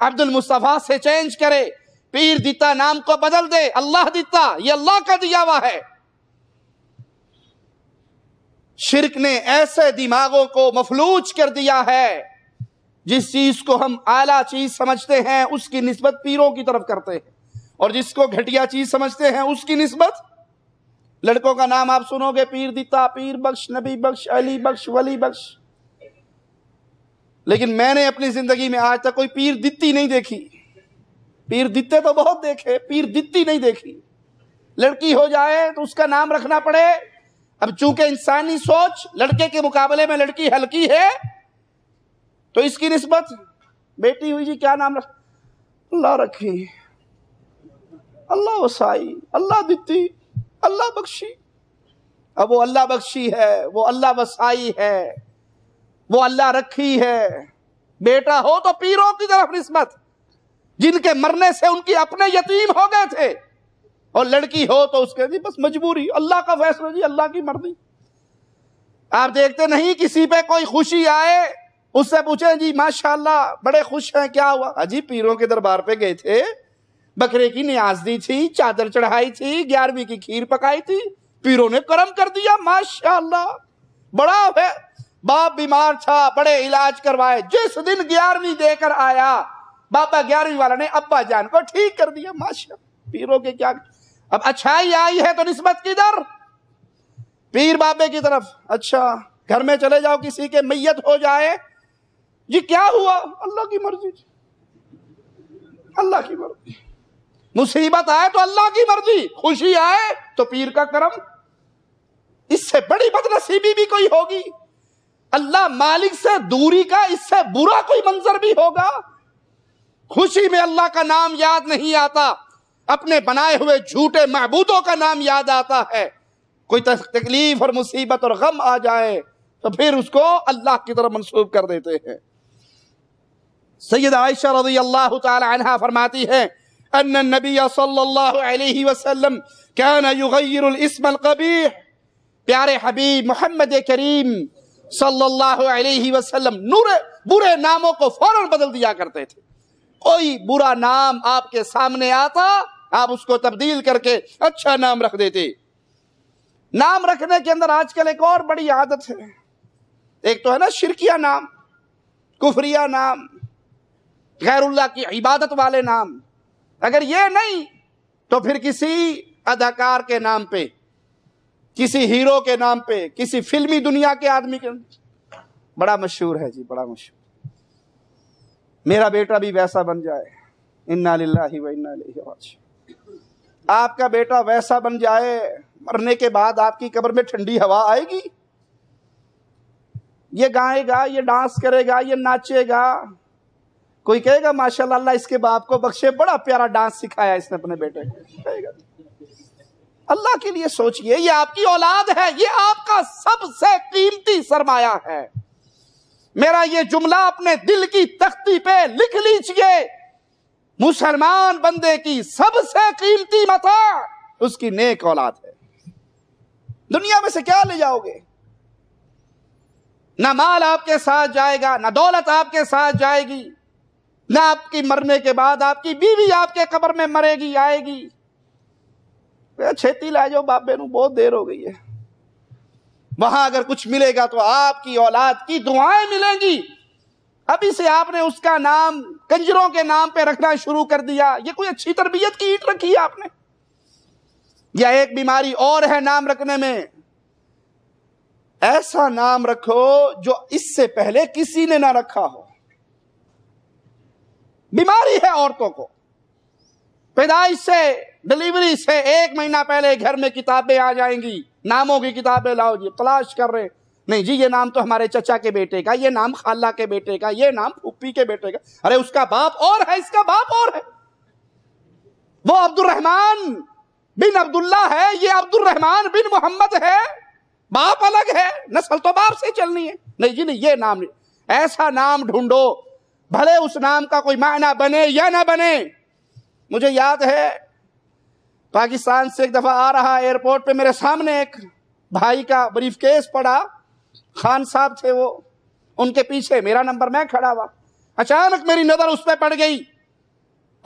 عبد المصطفی سے چینج کرے پیر دیتا نام کو بدل دے اللہ دیتا یہ اللہ کا دیا ہوا ہے شرک نے ایسے دماغوں کو مفلوج کر دیا ہے جس چیز کو ہم اعلیٰ چیز سمجھتے ہیں اس کی نسبت پیروں کی طرف کرتے ہیں اور جس کو گھٹیا چیز سمجھتے ہیں اس کی نسبت لڑکوں کا نام آپ سنو گے پیر دیتا پیر بخش نبی بخش علی بخش بخش ولی لیکن میں نے اپنی زندگی میں آج تک کوئی پیر نہیں دیکھی پیر تو بہت دیکھے پیر نہیں دیکھی لڑکی ہو جائے تو اس کا نام رکھنا پڑے اب چونکہ انسانی سوچ لڑکے کے مقابلے میں لڑکی ہلکی ہے تو اس کی نسبت بیٹی ہوئی جی کیا نام رکھ اللہ رکھی اللہ وسائی اللہ دیتی اللہ بخشی اب وہ اللہ بخشی ہے وہ اللہ وسائی ہے وہ اللہ رکھی ہے بیٹا ہو تو پیروں کی طرف نسبت جن کے مرنے سے ان کی اپنے یتیم ہو گئے تھے اور لڑکی ہو تو اس کے بس مجبوری اللہ کا فیصلہ جی اللہ کی مرنی آپ دیکھتے نہیں کسی پہ کوئی خوشی آئے اس سے پوچھیں جی ماشاءاللہ بڑے خوش ہیں کیا ہوا اجی ہاں پیروں کے دربار پہ گئے تھے بکرے کی نیاز دی تھی چادر چڑھائی تھی گیارہویں کی کھیر پکائی تھی پیروں نے کرم کر دیا ماشاء اللہ گیارہویں جان کو ٹھیک کر دیا پیروں کے کیا اب اچھائی آئی ہے تو نسبت کی در پیر بابے کی طرف اچھا گھر میں چلے جاؤ کسی کے میت ہو جائے جی کیا ہوا اللہ کی مرضی اللہ کی مرضی مصیبت آئے تو اللہ کی مرضی خوشی آئے تو پیر کا کرم اس سے بڑی بد نصیبی بھی کوئی ہوگی اللہ مالک سے دوری کا اس سے برا کوئی منظر بھی ہوگا خوشی میں اللہ کا نام یاد نہیں آتا اپنے بنائے ہوئے جھوٹے معبودوں کا نام یاد آتا ہے کوئی تکلیف اور مصیبت اور غم آ جائے تو پھر اس کو اللہ کی طرف منسوب کر دیتے ہیں سید عائشہ رضی اللہ تعالی عنہ فرماتی ہے النبی صلی اللہ علیہ وسلم الاسم القبیح پیارے حبیب محمد کریم صلی اللہ علیہ وسلم نور برے ناموں کو فوراً بدل دیا کرتے تھے کوئی برا نام آپ کے سامنے آتا آپ اس کو تبدیل کر کے اچھا نام رکھ دیتے نام رکھنے کے اندر آج کل ایک اور بڑی عادت ہے ایک تو ہے نا شرکیہ نام کفریہ نام غیر اللہ کی عبادت والے نام اگر یہ نہیں تو پھر کسی اداکار کے نام پہ کسی ہیرو کے نام پہ کسی فلمی دنیا کے آدمی کے بڑا مشہور ہے جی بڑا مشہور میرا بیٹا بھی ویسا بن جائے انہی آپ کا بیٹا ویسا بن جائے مرنے کے بعد آپ کی قبر میں ٹھنڈی ہوا آئے گی یہ گائے گا یہ ڈانس کرے گا یہ ناچے گا کوئی کہے گا ماشاء اللہ اس کے باپ کو بخشے بڑا پیارا ڈانس سکھایا اس نے اپنے بیٹے کو کہے گا اللہ کے لیے سوچیے یہ آپ کی اولاد ہے یہ آپ کا سب سے قیمتی سرمایہ ہے میرا یہ جملہ اپنے دل کی تختی پہ لکھ لیجیے مسلمان بندے کی سب سے قیمتی متا اس کی نیک اولاد ہے دنیا میں سے کیا لے جاؤ گے نہ مال آپ کے ساتھ جائے گا نہ دولت آپ کے ساتھ جائے گی نہ آپ کی مرنے کے بعد آپ کی بیوی آپ کے قبر میں مرے گی آئے گی چھیتی لے جاؤ باپ بین بہت دیر ہو گئی ہے وہاں اگر کچھ ملے گا تو آپ کی اولاد کی دعائیں ملیں گی ابھی سے آپ نے اس کا نام کنجروں کے نام پہ رکھنا شروع کر دیا یہ کوئی اچھی تربیت کی اینٹ رکھی ہے آپ نے یا ایک بیماری اور ہے نام رکھنے میں ایسا نام رکھو جو اس سے پہلے کسی نے نہ رکھا ہو بیماری ہے عورتوں کو پیدائش سے سے ڈلیوری ایک مہینہ پہلے گھر میں کتابیں آ جائیں گی ناموں کی کتابیں لاؤ جی تلاش کر رہے نہیں جی یہ نام تو ہمارے چچا کے بیٹے کا یہ نام خالہ کے بیٹے کا یہ نام پھوپھی کے بیٹے کا ارے اس کا باپ اور ہے اس کا باپ اور ہے وہ عبد الرحمان بن عبد اللہ ہے یہ عبد الرحمان بن محمد ہے باپ الگ ہے نسل تو باپ سے چلنی ہے نہیں جی نہیں یہ نام نہیں ایسا نام ڈھونڈو بھلے اس نام کا کوئی معنی بنے یا نہ بنے مجھے یاد ہے پاکستان سے ایک دفعہ آ رہا ایئرپورٹ پہ میرے سامنے ایک بھائی کا بریف کیس پڑا خان صاحب تھے وہ ان کے پیچھے میرا نمبر میں کھڑا ہوا اچانک میری نظر اس پہ پڑ گئی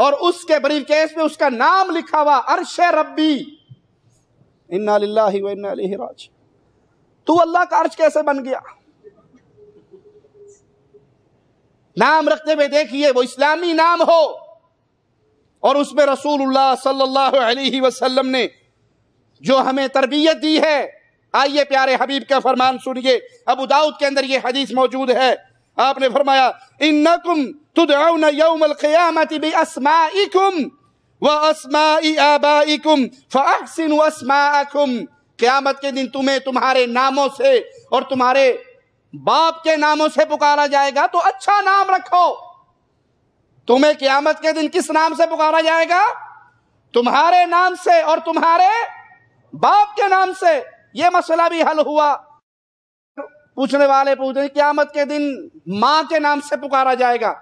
اور اس کے بریف کیس پہ اس کا نام لکھا ہوا عرش ربی و راج تو اللہ کا عرش کیسے بن گیا نام رکھتے ہوئے دیکھیے وہ اسلامی نام ہو اور اس میں رسول اللہ صلی اللہ علیہ وسلم نے جو ہمیں تربیت دی ہے آئیے پیارے حبیب کا فرمان سنیے ابو داؤد کے اندر یہ حدیث موجود ہے آپ نے فرمایا انکم تدعون یوم القیامت باسمائکم واسمائی آبائکم فاحسنوا اسماءکم قیامت کے دن تمہیں تمہارے ناموں سے اور تمہارے باپ کے ناموں سے پکارا جائے گا تو اچھا نام رکھو تمہیں قیامت کے دن کس نام سے پکارا جائے گا تمہارے نام سے اور تمہارے باپ کے نام سے یہ مسئلہ بھی حل ہوا پوچھنے والے قیامت کے دن ماں کے نام سے پکارا جائے گا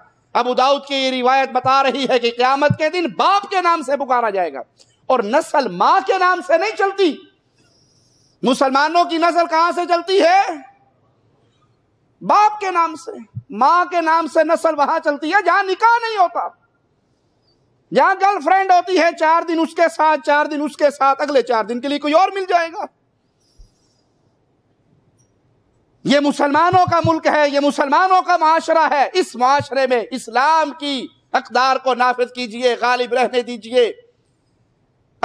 ابو داؤد کی یہ روایت بتا رہی ہے کہ قیامت کے دن باپ کے نام سے پکارا جائے گا اور نسل ماں کے نام سے نہیں چلتی مسلمانوں کی نسل کہاں سے چلتی ہے باپ کے نام سے ماں کے نام سے نسل وہاں چلتی ہے جہاں نکاح نہیں ہوتا جہاں گرل فرینڈ ہوتی ہے چار دن اس کے ساتھ چار دن اس کے ساتھ اگلے چار دن کے لیے کوئی اور مل جائے گا یہ مسلمانوں کا ملک ہے یہ مسلمانوں کا معاشرہ ہے اس معاشرے میں اسلام کی اقدار کو نافذ کیجئے غالب رہنے دیجئے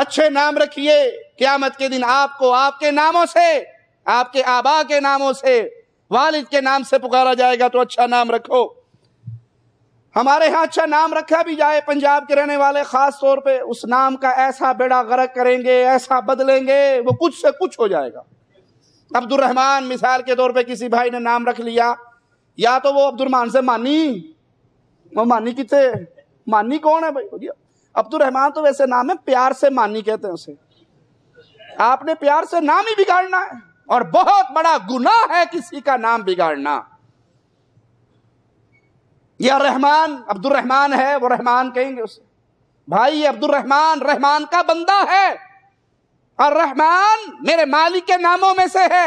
اچھے نام رکھیے قیامت کے دن آپ کو آپ کے ناموں سے آپ کے آبا کے ناموں سے والد کے نام سے پکارا جائے گا تو اچھا نام رکھو ہمارے ہاں اچھا نام رکھا بھی جائے پنجاب کے رہنے والے خاص طور پہ اس نام کا ایسا بیڑا غرق کریں گے ایسا بدلیں گے وہ کچھ سے کچھ ہو جائے گا عبد الرحمان مثال کے طور پہ کسی بھائی نے نام رکھ لیا یا تو وہ عبد الرحمان سے مانی وہ مانی کتنے مانی کون ہے بھائی عبد الرحمان تو ویسے نام ہے پیار سے مانی کہتے ہیں اسے آپ نے پیار سے نام ہی بگاڑنا ہے اور بہت بڑا گناہ ہے کسی کا نام بگاڑنا یا رحمان عبد الرحمان ہے وہ رحمان کہیں گے اسے بھائی عبد الرحمان رحمان کا بندہ ہے اور رحمان میرے مالک کے ناموں میں سے ہے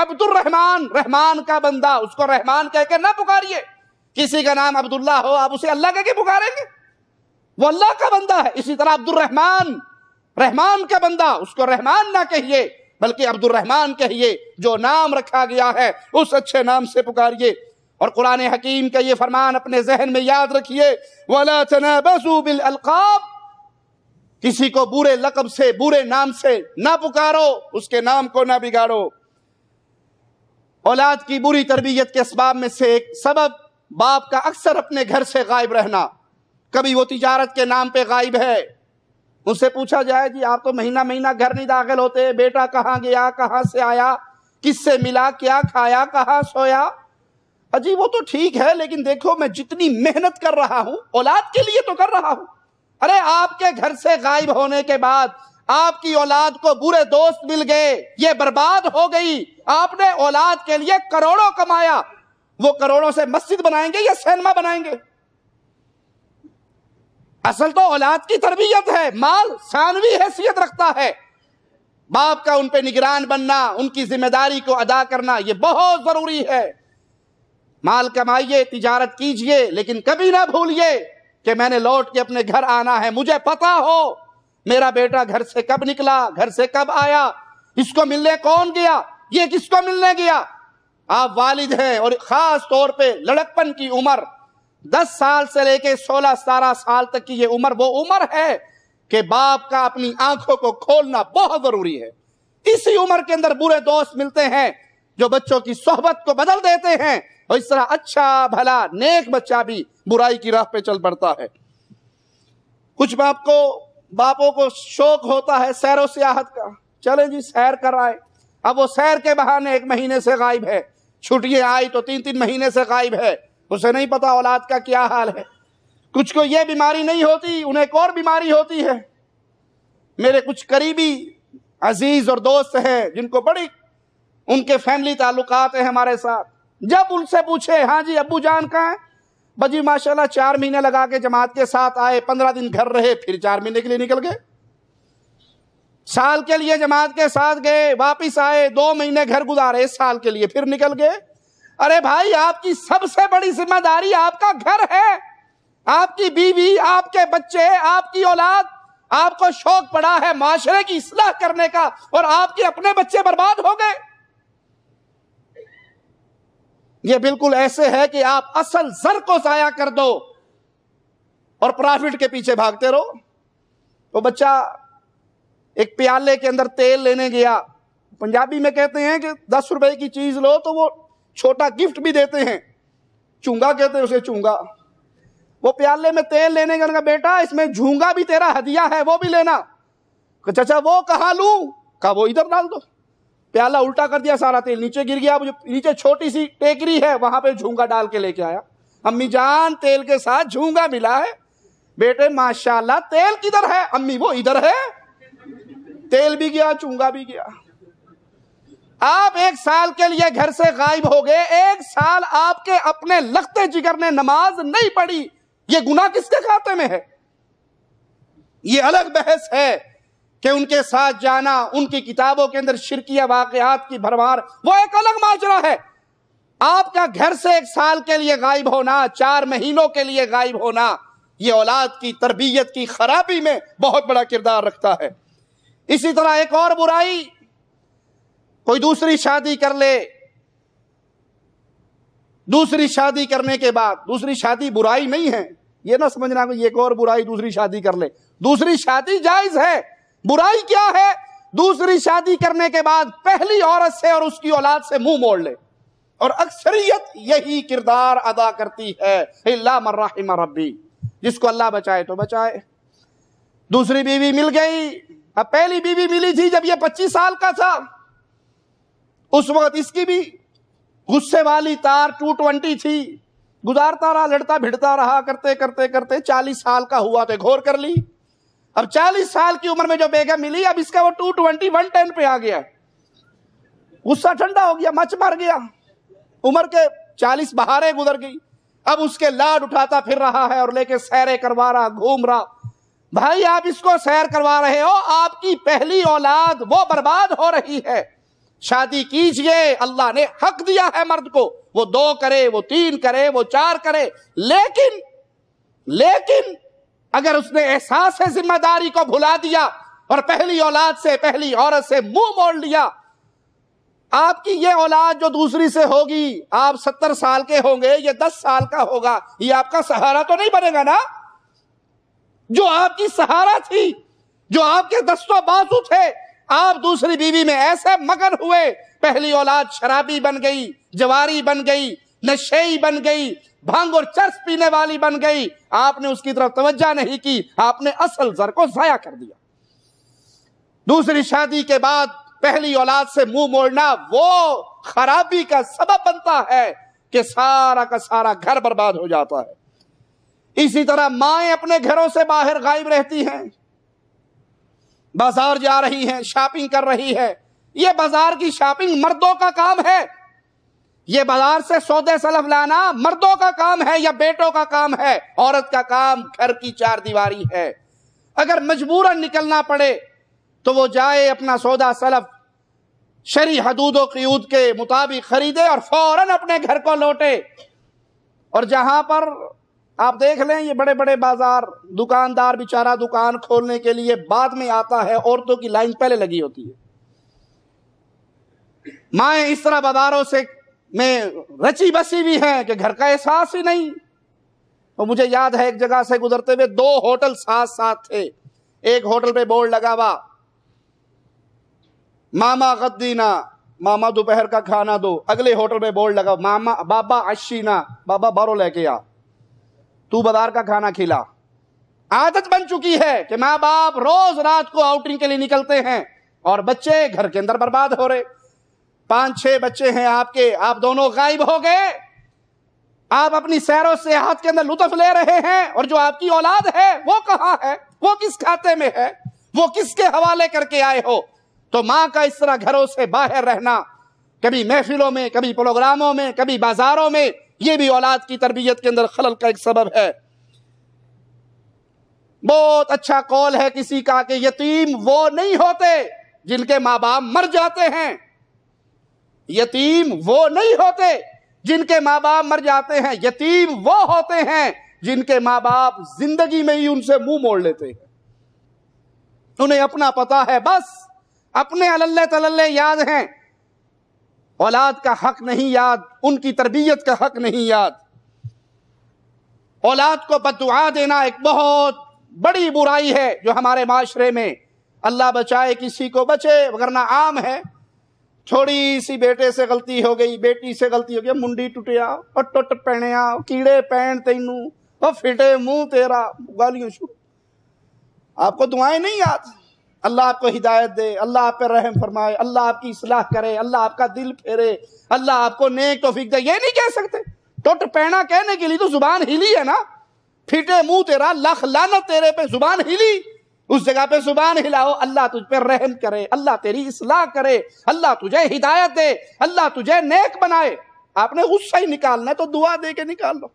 عبد الرحمان رحمان کا بندہ اس کو رحمان کہہ کے نہ پکاریے کسی کا نام عبداللہ ہو آپ اسے اللہ کہہ کے پکاریں گے وہ اللہ کا بندہ ہے اسی طرح عبد الرحمان رحمان کا بندہ اس کو رحمان نہ کہیے بلکہ عبد الرحمن کہیے جو نام رکھا گیا ہے اس اچھے نام سے پکاریے اور قرآن حکیم کا یہ فرمان اپنے ذہن میں یاد رکھیے وَلَا بِالْأَلْقَابِ کسی کو برے لقب سے برے نام سے نہ پکارو اس کے نام کو نہ بگاڑو اولاد کی بری تربیت کے اسباب میں سے ایک سبب باپ کا اکثر اپنے گھر سے غائب رہنا کبھی وہ تجارت کے نام پہ غائب ہے اس سے پوچھا جائے جی آپ تو مہینہ مہینہ گھر نہیں داخل ہوتے بیٹا کہاں گیا کہاں سے آیا کس سے ملا کیا کھایا کہاں سویا اجی وہ تو ٹھیک ہے لیکن دیکھو میں جتنی محنت کر رہا ہوں اولاد کے لیے تو کر رہا ہوں ارے آپ کے گھر سے غائب ہونے کے بعد آپ کی اولاد کو برے دوست مل گئے یہ برباد ہو گئی آپ نے اولاد کے لیے کروڑوں کمایا وہ کروڑوں سے مسجد بنائیں گے یا سینما بنائیں گے اصل تو اولاد کی تربیت ہے مال ثانوی حیثیت رکھتا ہے باپ کا ان پہ نگران بننا ان کی ذمہ داری کو ادا کرنا یہ بہت ضروری ہے مال کمائیے تجارت کیجئے لیکن کبھی نہ بھولیے کہ میں نے لوٹ کے اپنے گھر آنا ہے مجھے پتا ہو میرا بیٹا گھر سے کب نکلا گھر سے کب آیا اس کو ملنے کون گیا یہ کس کو ملنے گیا آپ والد ہیں اور خاص طور پہ لڑکپن کی عمر دس سال سے لے کے سولہ ستارہ سال تک کی یہ عمر وہ عمر ہے کہ باپ کا اپنی آنکھوں کو کھولنا بہت ضروری ہے اسی عمر کے اندر برے دوست ملتے ہیں جو بچوں کی صحبت کو بدل دیتے ہیں اور اس طرح اچھا بھلا نیک بچہ بھی برائی کی راہ پہ چل پڑتا ہے کچھ باپ کو باپوں کو شوق ہوتا ہے سیر و سیاحت کا چلیں جی سیر کر آئے اب وہ سیر کے بہانے ایک مہینے سے غائب ہے چھٹیاں آئی تو تین تین مہینے سے غائب ہے اسے نہیں پتا اولاد کا کیا حال ہے کچھ کو یہ بیماری نہیں ہوتی انہیں ایک اور بیماری ہوتی ہے میرے کچھ قریبی عزیز اور دوست ہیں جن کو بڑی ان کے فیملی تعلقات ہیں ہمارے ساتھ جب ان سے پوچھے ہاں جی ابو جان کہاں بجی ماشاءاللہ اللہ چار مہینے لگا کے جماعت کے ساتھ آئے پندرہ دن گھر رہے پھر چار مہینے کے لیے نکل گئے سال کے لیے جماعت کے ساتھ گئے واپس آئے دو مہینے گھر گزارے سال کے لیے پھر نکل گئے ارے بھائی آپ کی سب سے بڑی ذمہ داری آپ کا گھر ہے آپ کی بیوی آپ کے بچے آپ کی اولاد آپ کو شوق پڑا ہے معاشرے کی اصلاح کرنے کا اور آپ کے اپنے بچے برباد ہو گئے یہ بالکل ایسے ہے کہ آپ اصل زر کو ضائع کر دو اور پرافٹ کے پیچھے بھاگتے رہو وہ بچہ ایک پیالے کے اندر تیل لینے گیا پنجابی میں کہتے ہیں کہ دس روپے کی چیز لو تو وہ چھوٹا گفٹ بھی دیتے ہیں چونگا کہتے ہیں پیالے میں تیل لینے بیٹا اس میں جھونگا بھی بھی تیرا ہدیہ ہے وہ وہ وہ لینا چچا کہا لوں ادھر ڈال دو پیالہ الٹا کر دیا سارا تیل نیچے گر گیا نیچے چھوٹی سی ٹیکری ہے وہاں پہ جھونگا ڈال کے لے کے آیا امی جان تیل کے ساتھ جھونگا ملا ہے بیٹے ماشاءاللہ تیل کدھر ہے امی وہ ادھر ہے تیل بھی گیا چونگا بھی گیا آپ ایک سال کے لیے گھر سے غائب ہو گئے ایک سال آپ کے اپنے لخت جگر نے نماز نہیں پڑی یہ گناہ کس کے کھاتے میں ہے یہ الگ بحث ہے کہ ان کے ساتھ جانا ان کی کتابوں کے اندر شرکیہ واقعات کی بھرمار وہ ایک الگ ماجرا ہے آپ کا گھر سے ایک سال کے لیے غائب ہونا چار مہینوں کے لیے غائب ہونا یہ اولاد کی تربیت کی خرابی میں بہت بڑا کردار رکھتا ہے اسی طرح ایک اور برائی کوئی دوسری شادی کر لے دوسری شادی کرنے کے بعد دوسری شادی برائی نہیں ہے یہ نہ سمجھنا کہ ایک اور برائی دوسری شادی کر لے دوسری شادی جائز ہے برائی کیا ہے دوسری شادی کرنے کے بعد پہلی عورت سے اور اس کی اولاد سے منہ موڑ لے اور اکثریت یہی کردار ادا کرتی ہے اللہ مرحم ربی جس کو اللہ بچائے تو بچائے دوسری بیوی مل گئی اب پہلی بیوی ملی تھی جب یہ پچیس سال کا تھا اس وقت اس کی بھی غصے والی تار ٹو ٹوینٹی تھی گزارتا رہا لڑتا بھڑتا رہا کرتے کرتے کرتے چالیس سال کا ہوا تو گھور کر لی اب چالیس سال کی عمر میں جو بیگم ملی اب اس کا وہ ٹو ون ٹین پہ آ گیا غصہ ٹھنڈا ہو گیا مچ مر گیا عمر کے چالیس بہاریں گزر گئی اب اس کے لاڈ اٹھاتا پھر رہا ہے اور لے کے سیرے کروا رہا گھوم رہا بھائی آپ اس کو سیر کروا رہے ہو آپ کی پہلی اولاد وہ برباد ہو رہی ہے شادی کیجئے اللہ نے حق دیا ہے مرد کو وہ دو کرے وہ تین کرے وہ چار کرے لیکن لیکن اگر اس نے احساس ہے ذمہ داری کو بھلا دیا اور پہلی اولاد سے پہلی عورت سے منہ موڑ لیا آپ کی یہ اولاد جو دوسری سے ہوگی آپ ستر سال کے ہوں گے یہ دس سال کا ہوگا یہ آپ کا سہارا تو نہیں بنے گا نا جو آپ کی سہارا تھی جو آپ کے دستوں بازو تھے آپ دوسری بیوی میں ایسے مگر ہوئے پہلی اولاد شرابی بن گئی جواری بن گئی نشے بن گئی بھنگ اور چرس پینے والی بن گئی آپ نے اس کی طرف توجہ نہیں کی آپ نے اصل کو ضائع کر دیا دوسری شادی کے بعد پہلی اولاد سے منہ موڑنا وہ خرابی کا سبب بنتا ہے کہ سارا کا سارا گھر برباد ہو جاتا ہے اسی طرح مائیں اپنے گھروں سے باہر غائب رہتی ہیں بازار جا رہی ہے شاپنگ کر رہی ہے یہ بازار کی شاپنگ مردوں کا کام ہے یہ بازار سے سودے سلف لانا مردوں کا کام ہے یا بیٹوں کا کام ہے عورت کا کام گھر کی چار دیواری ہے اگر مجبوراً نکلنا پڑے تو وہ جائے اپنا سودا سلف شری حدود و قیود کے مطابق خریدے اور فوراً اپنے گھر کو لوٹے اور جہاں پر آپ دیکھ لیں یہ بڑے بڑے بازار دکاندار بیچارہ دکان کھولنے کے لیے بعد میں آتا ہے عورتوں کی لائن پہلے لگی ہوتی ہے مائیں اس طرح بازاروں سے میں رچی بسی بھی ہیں کہ گھر کا احساس ہی نہیں اور مجھے یاد ہے ایک جگہ سے گزرتے ہوئے دو ہوٹل ساتھ ساتھ تھے ایک ہوٹل پہ بورڈ لگا ہوا ماما غدینہ ماما دوپہر کا کھانا دو اگلے ہوٹل پہ بورڈ لگا ماما بابا اشینا بابا بارو لے کے آ تو بازار کا کھانا کھلا عادت بن چکی ہے کہ ماں باپ روز رات کو آؤٹنگ کے لیے نکلتے ہیں اور بچے گھر کے اندر برباد ہو رہے پانچ چھ بچے ہیں آپ کے آپ دونوں غائب ہو گئے آپ اپنی سیر و سیاحت کے اندر لطف لے رہے ہیں اور جو آپ کی اولاد ہے وہ کہاں ہے وہ کس کھاتے میں ہے وہ کس کے حوالے کر کے آئے ہو تو ماں کا اس طرح گھروں سے باہر رہنا کبھی محفلوں میں کبھی پروگراموں میں کبھی بازاروں میں یہ بھی اولاد کی تربیت کے اندر خلل کا ایک سبب ہے بہت اچھا قول ہے کسی کا کہ یتیم وہ نہیں ہوتے جن کے ماں باپ مر جاتے ہیں یتیم وہ نہیں ہوتے جن کے ماں باپ مر جاتے ہیں یتیم وہ ہوتے ہیں جن کے ماں باپ زندگی میں ہی ان سے منہ موڑ لیتے ہیں انہیں اپنا پتا ہے بس اپنے اللہ تللے یاد ہیں اولاد کا حق نہیں یاد ان کی تربیت کا حق نہیں یاد اولاد کو بدعا دینا ایک بہت بڑی برائی ہے جو ہمارے معاشرے میں اللہ بچائے کسی کو بچے ورنہ عام ہے تھوڑی سی بیٹے سے غلطی ہو گئی بیٹی سے غلطی ہو گئی منڈی ٹوٹیا وہ ٹوٹ پہنے کیڑے پہن تینوں وہ پھٹے منہ تیرا گالیوں شروع آپ کو دعائیں نہیں یاد اللہ آپ کو ہدایت دے اللہ آپ پہ رحم فرمائے اللہ آپ کی اصلاح کرے اللہ آپ کا دل پھیرے اللہ آپ کو نیک توفیق دے یہ نہیں کہہ سکتے ٹوٹ پینا کہنے کے لیے تو زبان ہلی ہے نا پھٹے منہ لخ لانت تیرے پہ زبان ہلی اس جگہ پہ زبان ہلاؤ اللہ تجھ پہ رحم کرے اللہ تیری اصلاح کرے اللہ تجھے ہدایت دے اللہ تجھے نیک بنائے آپ نے غصہ ہی نکالنا ہے تو دعا دے کے نکال لو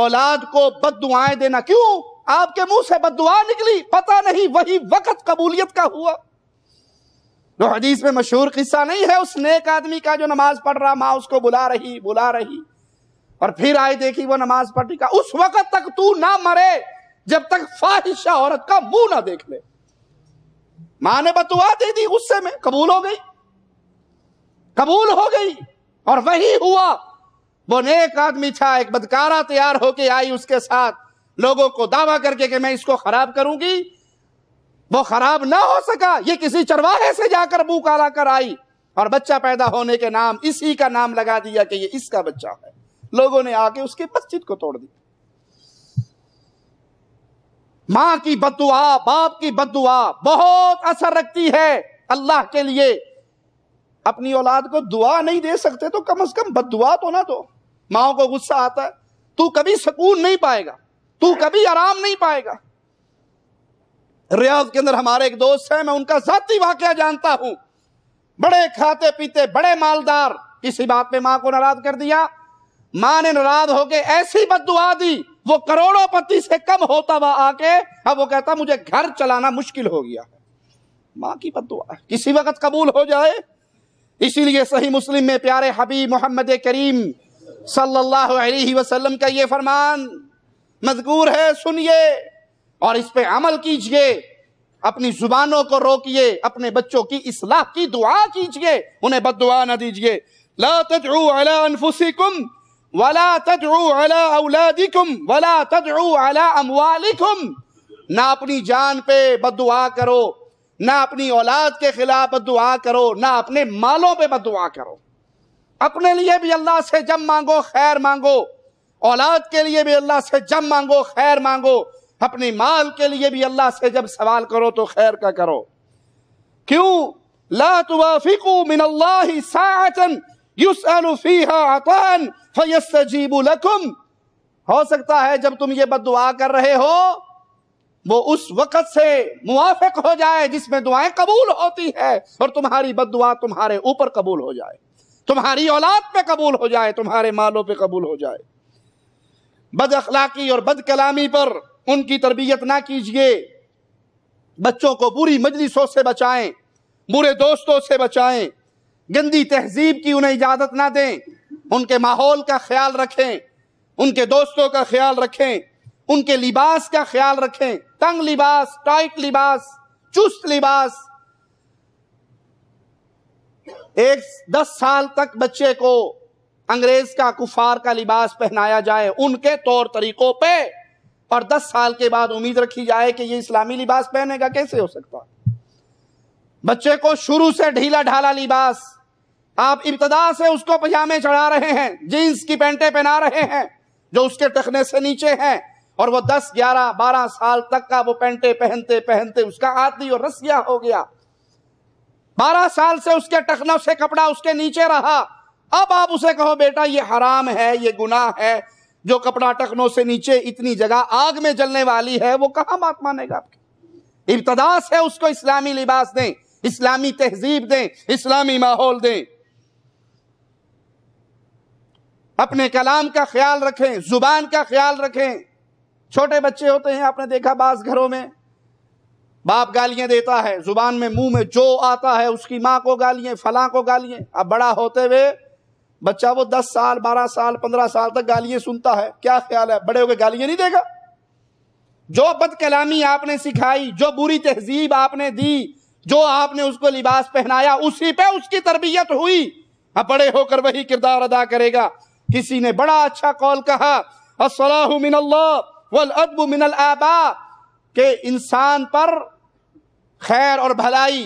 اولاد کو بد دعائیں دینا کیوں آپ کے منہ سے بدعا نکلی پتہ نہیں وہی وقت قبولیت کا ہوا جو حدیث میں مشہور قصہ نہیں ہے اس نیک آدمی کا جو نماز پڑھ رہا ماں اس کو بلا رہی بلا رہی اور پھر آئے دیکھی وہ نماز پڑھنے کا مرے جب تک عورت کا منہ نہ دیکھ لے ماں نے بتوا دے دی غصے میں قبول ہو گئی قبول ہو گئی اور وہی ہوا وہ نیک آدمی تھا ایک بدکارہ تیار ہو کے آئی اس کے ساتھ لوگوں کو دعویٰ کر کے کہ میں اس کو خراب کروں گی وہ خراب نہ ہو سکا یہ کسی چرواہے سے جا کر کالا کر آئی اور بچہ پیدا ہونے کے نام اسی کا نام لگا دیا کہ یہ اس کا بچہ ہے لوگوں نے آ کے اس کی مسجد کو توڑ دی ماں کی بدعا باپ کی بدعا بہت اثر رکھتی ہے اللہ کے لیے اپنی اولاد کو دعا نہیں دے سکتے تو کم از کم بدعا تو نہ تو ماں کو غصہ آتا ہے تو کبھی سکون نہیں پائے گا تو کبھی آرام نہیں پائے گا ریاض کے اندر ہمارے ایک دوست ہے میں ان کا ذاتی واقعہ جانتا ہوں بڑے کھاتے پیتے بڑے مالدار کسی بات میں ماں کو ناراض کر دیا ماں نے ناراض ہو کے ایسی دعا دی وہ کروڑوں پتی سے کم ہوتا ہوا آ کے اب وہ کہتا مجھے گھر چلانا مشکل ہو گیا ماں کی دعا کسی وقت قبول ہو جائے اسی لیے صحیح مسلم میں پیارے حبی محمد کریم صلی اللہ علیہ وسلم کا یہ فرمان مذکور ہے سنیے اور اس پہ عمل کیجئے اپنی زبانوں کو روکیے اپنے بچوں کی اصلاح کی دعا کیجئے انہیں بد دعا نہ دیجئے لا تدعو علی انفسکم ولا تدعو اولادکم ولا تدعو علی اموالکم نہ اپنی جان پہ بد دعا کرو نہ اپنی اولاد کے خلاف بد دعا کرو نہ اپنے مالوں پہ بد دعا کرو اپنے لیے بھی اللہ سے جب مانگو خیر مانگو اولاد کے لیے بھی اللہ سے جب مانگو خیر مانگو اپنی مال کے لیے بھی اللہ سے جب سوال کرو تو خیر کا کرو کیوں لا من اللہ فیہا عطان فیستجیب لکم ہو سکتا ہے جب تم یہ بد دعا کر رہے ہو وہ اس وقت سے موافق ہو جائے جس میں دعائیں قبول ہوتی ہے اور تمہاری بد دعا تمہارے اوپر قبول ہو جائے تمہاری اولاد پہ قبول ہو جائے تمہارے مالوں پہ قبول ہو جائے بد اخلاقی اور بد کلامی پر ان کی تربیت نہ کیجیے بچوں کو بری مجلسوں سے بچائیں برے دوستوں سے بچائیں گندی تہذیب کی انہیں اجازت نہ دیں ان کے ماحول کا خیال رکھیں ان کے دوستوں کا خیال رکھیں ان کے لباس کا خیال رکھیں تنگ لباس ٹائٹ لباس چست لباس ایک دس سال تک بچے کو انگریز کا کفار کا لباس پہنایا جائے ان کے طور طریقوں پہ اور دس سال کے بعد امید رکھی جائے کہ یہ اسلامی لباس پہنے گا کیسے ہو سکتا بچے کو شروع سے ڈھیلا ڈھالا لباس آپ ابتدا سے اس کو پیجامے چڑھا رہے ہیں جینس کی پینٹیں پہنا رہے ہیں جو اس کے ٹکنے سے نیچے ہیں اور وہ دس گیارہ بارہ سال تک کا وہ پینٹے پہنتے پہنتے اس کا آدمی اور رسیا ہو گیا بارہ سال سے اس کے ٹکنوں سے کپڑا اس کے نیچے رہا اب آپ اسے کہو بیٹا یہ حرام ہے یہ گناہ ہے جو کپڑا ٹکنوں سے نیچے اتنی جگہ آگ میں جلنے والی ہے وہ کہاں بات مانے گا ابتدا ہے اس کو اسلامی لباس دیں اسلامی تہذیب دیں اسلامی ماحول دیں اپنے کلام کا خیال رکھیں زبان کا خیال رکھیں چھوٹے بچے ہوتے ہیں آپ نے دیکھا بعض گھروں میں باپ گالیاں دیتا ہے زبان میں منہ میں جو آتا ہے اس کی ماں کو گالیاں فلاں کو گالیاں اب بڑا ہوتے ہوئے بچہ وہ دس سال بارہ سال پندرہ سال تک گالیاں سنتا ہے کیا خیال ہے بڑے ہو کے گالیاں نہیں دے گا جو بد کلامی آپ نے سکھائی جو بری تہذیب آپ نے دی جو آپ نے اس کو لباس پہنایا اسی پہ اس کی تربیت ہوئی اب ہاں، بڑے ہو کر وہی کردار ادا کرے گا کسی نے بڑا اچھا قول کہا من اللہ والعدب من الآباء کہ انسان پر خیر اور بھلائی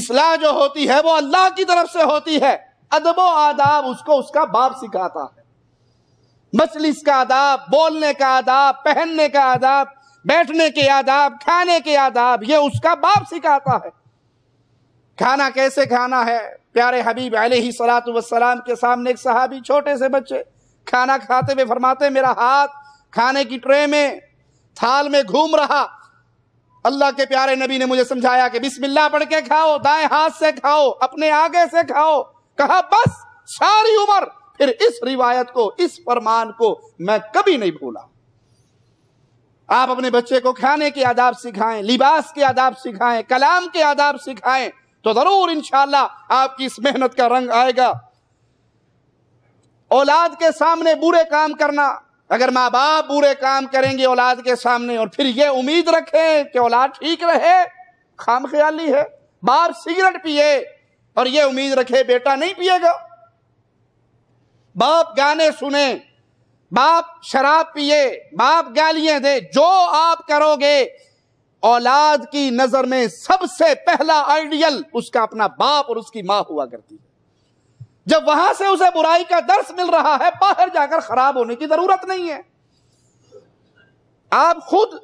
اصلاح جو ہوتی ہے وہ اللہ کی طرف سے ہوتی ہے ادب و آداب اس کو اس کا باپ سکھاتا ہے کا آداب بولنے کا کا آداب آداب آداب پہننے بیٹھنے کے کھانے کے آداب یہ اس کا باپ سکھاتا ہے ہے کھانا کھانا کیسے پیارے حبیب علیہ کے سامنے ایک صحابی چھوٹے سے بچے کھانا کھاتے ہوئے فرماتے میرا ہاتھ کھانے کی ٹرے میں تھال میں گھوم رہا اللہ کے پیارے نبی نے مجھے سمجھایا کہ بسم اللہ پڑھ کے کھاؤ دائیں ہاتھ سے کھاؤ اپنے آگے سے کھاؤ کہا بس ساری عمر پھر اس روایت کو اس فرمان کو میں کبھی نہیں بھولا آپ اپنے بچے کو کھانے کے آداب سکھائیں لباس کے آداب سکھائیں کلام کے آداب سکھائیں تو ضرور انشاءاللہ آپ کی اس محنت کا رنگ آئے گا اولاد کے سامنے برے کام کرنا اگر ماں باپ برے کام کریں گے اولاد کے سامنے اور پھر یہ امید رکھیں کہ اولاد ٹھیک رہے خام خیالی ہے باپ سگریٹ پیے اور یہ امید رکھے بیٹا نہیں پیے گا باپ گانے سنے باپ شراب پیے باپ گالیاں دے جو آپ کرو گے اولاد کی نظر میں سب سے پہلا آئیڈیل اس کا اپنا باپ اور اس کی ماں ہوا کرتی ہے جب وہاں سے اسے برائی کا درس مل رہا ہے باہر جا کر خراب ہونے کی ضرورت نہیں ہے آپ خود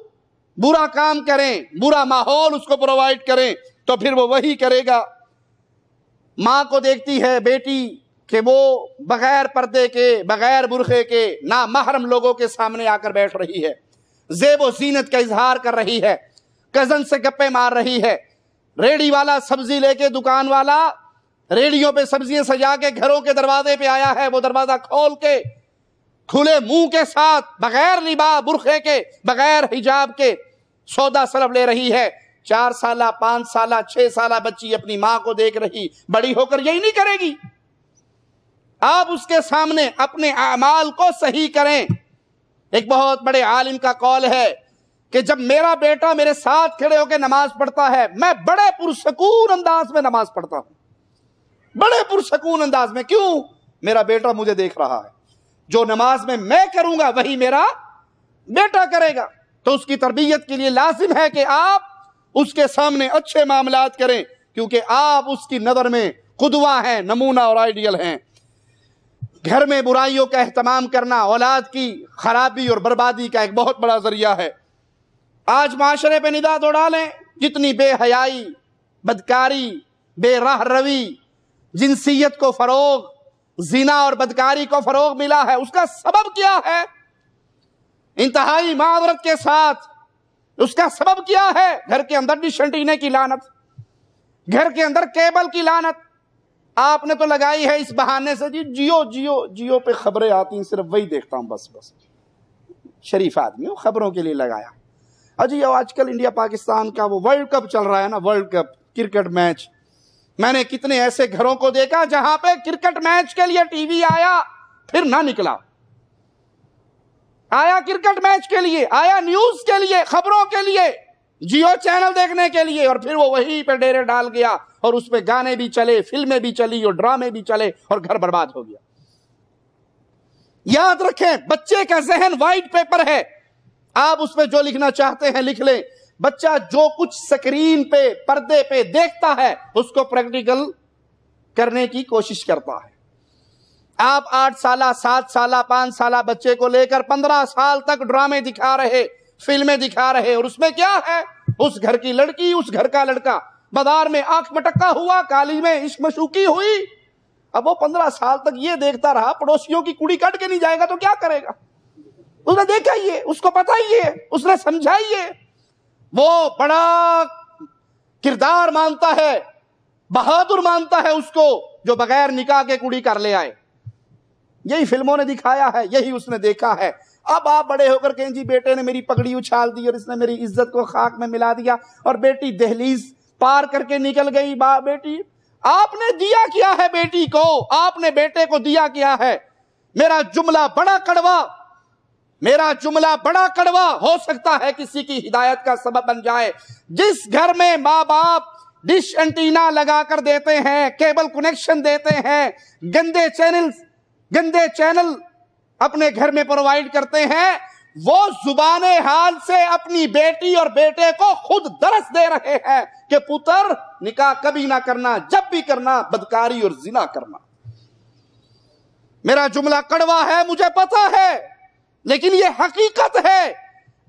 برا کام کریں برا ماحول اس کو پرووائڈ کریں تو پھر وہ وہی کرے گا ماں کو دیکھتی ہے بیٹی کہ وہ بغیر پردے کے بغیر برخے کے نہ محرم لوگوں کے سامنے آ کر بیٹھ رہی ہے زیب و زینت کا اظہار کر رہی ہے کزن سے گپے مار رہی ہے ریڑی والا سبزی لے کے دکان والا ریڑیوں پہ سبزیاں سجا کے گھروں کے دروازے پہ آیا ہے وہ دروازہ کھول کے کھلے منہ کے ساتھ بغیر لبا برخے کے بغیر حجاب کے سودا سلب لے رہی ہے چار سالہ پانچ سالہ چھ سالہ بچی اپنی ماں کو دیکھ رہی بڑی ہو کر یہی نہیں کرے گی آپ اس کے سامنے اپنے اعمال کو صحیح کریں ایک بہت بڑے عالم کا قول ہے کہ جب میرا بیٹا میرے ساتھ کھڑے ہو کے نماز پڑھتا ہے میں بڑے پرسکون انداز میں نماز پڑھتا ہوں بڑے پرسکون انداز میں کیوں میرا بیٹا مجھے دیکھ رہا ہے جو نماز میں میں کروں گا وہی میرا بیٹا کرے گا تو اس کی تربیت کے لیے لازم ہے کہ آپ اس کے سامنے اچھے معاملات کریں کیونکہ آپ اس کی نظر میں قدوہ ہیں نمونہ اور آئیڈیل ہیں گھر میں برائیوں کا اہتمام کرنا اولاد کی خرابی اور بربادی کا ایک بہت بڑا ذریعہ ہے آج معاشرے پہ ندا دوڑا لیں جتنی بے حیائی بدکاری بے راہ روی جنسیت کو فروغ زنا اور بدکاری کو فروغ ملا ہے اس کا سبب کیا ہے انتہائی معذرت کے ساتھ اس کا سبب کیا ہے گھر کے اندر بھی شنٹینے کی لانت گھر کے اندر کیبل کی لانت آپ نے تو لگائی ہے اس بہانے سے جی جیو جیو جیو پہ خبریں آتی ہیں صرف وہی دیکھتا ہوں بس بس شریف آدمی خبروں کے لیے لگایا اجی آج کل انڈیا پاکستان کا وہ ورلڈ کپ چل رہا ہے نا ورلڈ کپ کرکٹ میچ میں نے کتنے ایسے گھروں کو دیکھا جہاں پہ کرکٹ میچ کے لیے ٹی وی آیا پھر نہ نکلا آیا کرکٹ میچ کے لیے آیا نیوز کے لیے خبروں کے لیے جیو چینل دیکھنے کے لیے اور پھر وہ وہی پہ ڈیرے ڈال گیا اور اس پہ گانے بھی چلے فلمیں بھی چلی اور ڈرامے بھی چلے اور گھر برباد ہو گیا یاد رکھیں بچے کا ذہن وائٹ پیپر ہے آپ اس پہ جو لکھنا چاہتے ہیں لکھ لیں بچہ جو کچھ سکرین پہ پردے پہ دیکھتا ہے اس کو پریکٹیکل کرنے کی کوشش کرتا ہے آپ آٹھ سالہ سات سالہ پانچ سالہ بچے کو لے کر پندرہ سال تک ڈرامے دکھا رہے فلمیں دکھا رہے اور اس میں کیا ہے اس گھر کی لڑکی اس گھر کا لڑکا بازار میں آنکھ مٹکا ہوا کالج میں عشق ہوئی اب وہ پندرہ سال تک یہ دیکھتا رہا پڑوسیوں کی کڑی کٹ کے نہیں جائے گا تو کیا کرے گا اس نے دیکھا یہ اس کو پتا ہی اس نے سمجھائیے وہ بڑا کردار مانتا ہے بہادر مانتا ہے اس کو جو بغیر نکاح کے کڑی کر لے آئے یہی فلموں نے دکھایا ہے یہی اس نے دیکھا ہے اب آپ بڑے ہو کر کہیں جی بیٹے نے میری پگڑی اچھال دی اور اس نے میری عزت کو خاک میں ملا دیا اور بیٹی دہلیز پار کر کے نکل گئی با بیٹی آپ نے دیا کیا ہے بیٹی کو آپ نے بیٹے کو دیا کیا ہے میرا جملہ بڑا کڑوا میرا جملہ بڑا کڑوا ہو سکتا ہے کسی کی ہدایت کا سبب بن جائے جس گھر میں ماں باپ ڈش انٹینا لگا کر دیتے ہیں کیبل کنیکشن دیتے ہیں گندے چینلز گندے چینل اپنے گھر میں پروائیڈ کرتے ہیں وہ زبان حال سے اپنی بیٹی اور بیٹے کو خود درس دے رہے ہیں کہ پتر نکاح کبھی نہ کرنا جب بھی کرنا بدکاری اور زنا کرنا میرا جملہ کڑوا ہے مجھے پتا ہے لیکن یہ حقیقت ہے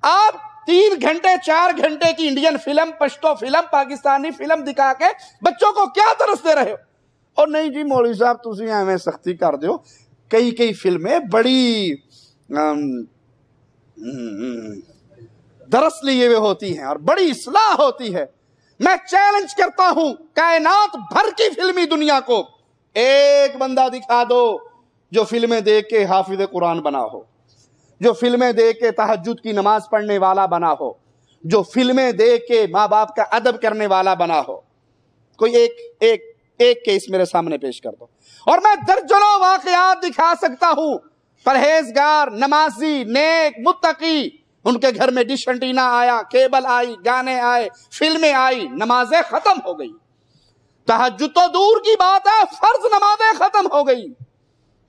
آپ تین گھنٹے چار گھنٹے کی Indian film Pashto film Pakistani film دکھا کے بچوں کو کیا درس دے رہے ہو اور نہیں جی مولوی صاحب تھی ایویں سختی کر دیو کئی کئی فلمیں بڑی درس لیے ہوئے ہوتی ہیں اور بڑی اصلاح ہوتی ہے میں چیلنج کرتا ہوں کائنات بھر کی فلمی دنیا کو ایک بندہ دکھا دو جو فلمیں دیکھ کے حافظ قرآن بنا ہو جو فلمیں دے کے تحجد کی نماز پڑھنے والا بنا ہو جو فلمیں دے کے ماں باپ کا ادب کرنے والا بنا ہو کوئی ایک ایک ایک کیس میرے سامنے پیش کر دو اور میں درجنوں واقعات دکھا سکتا ہوں پرہیزگار نمازی نیک متقی ان کے گھر میں آیا کیبل آئی گانے آئے فلمیں آئی نمازیں ختم ہو گئی تحجد تو دور کی بات ہے فرض نمازیں ختم ہو گئی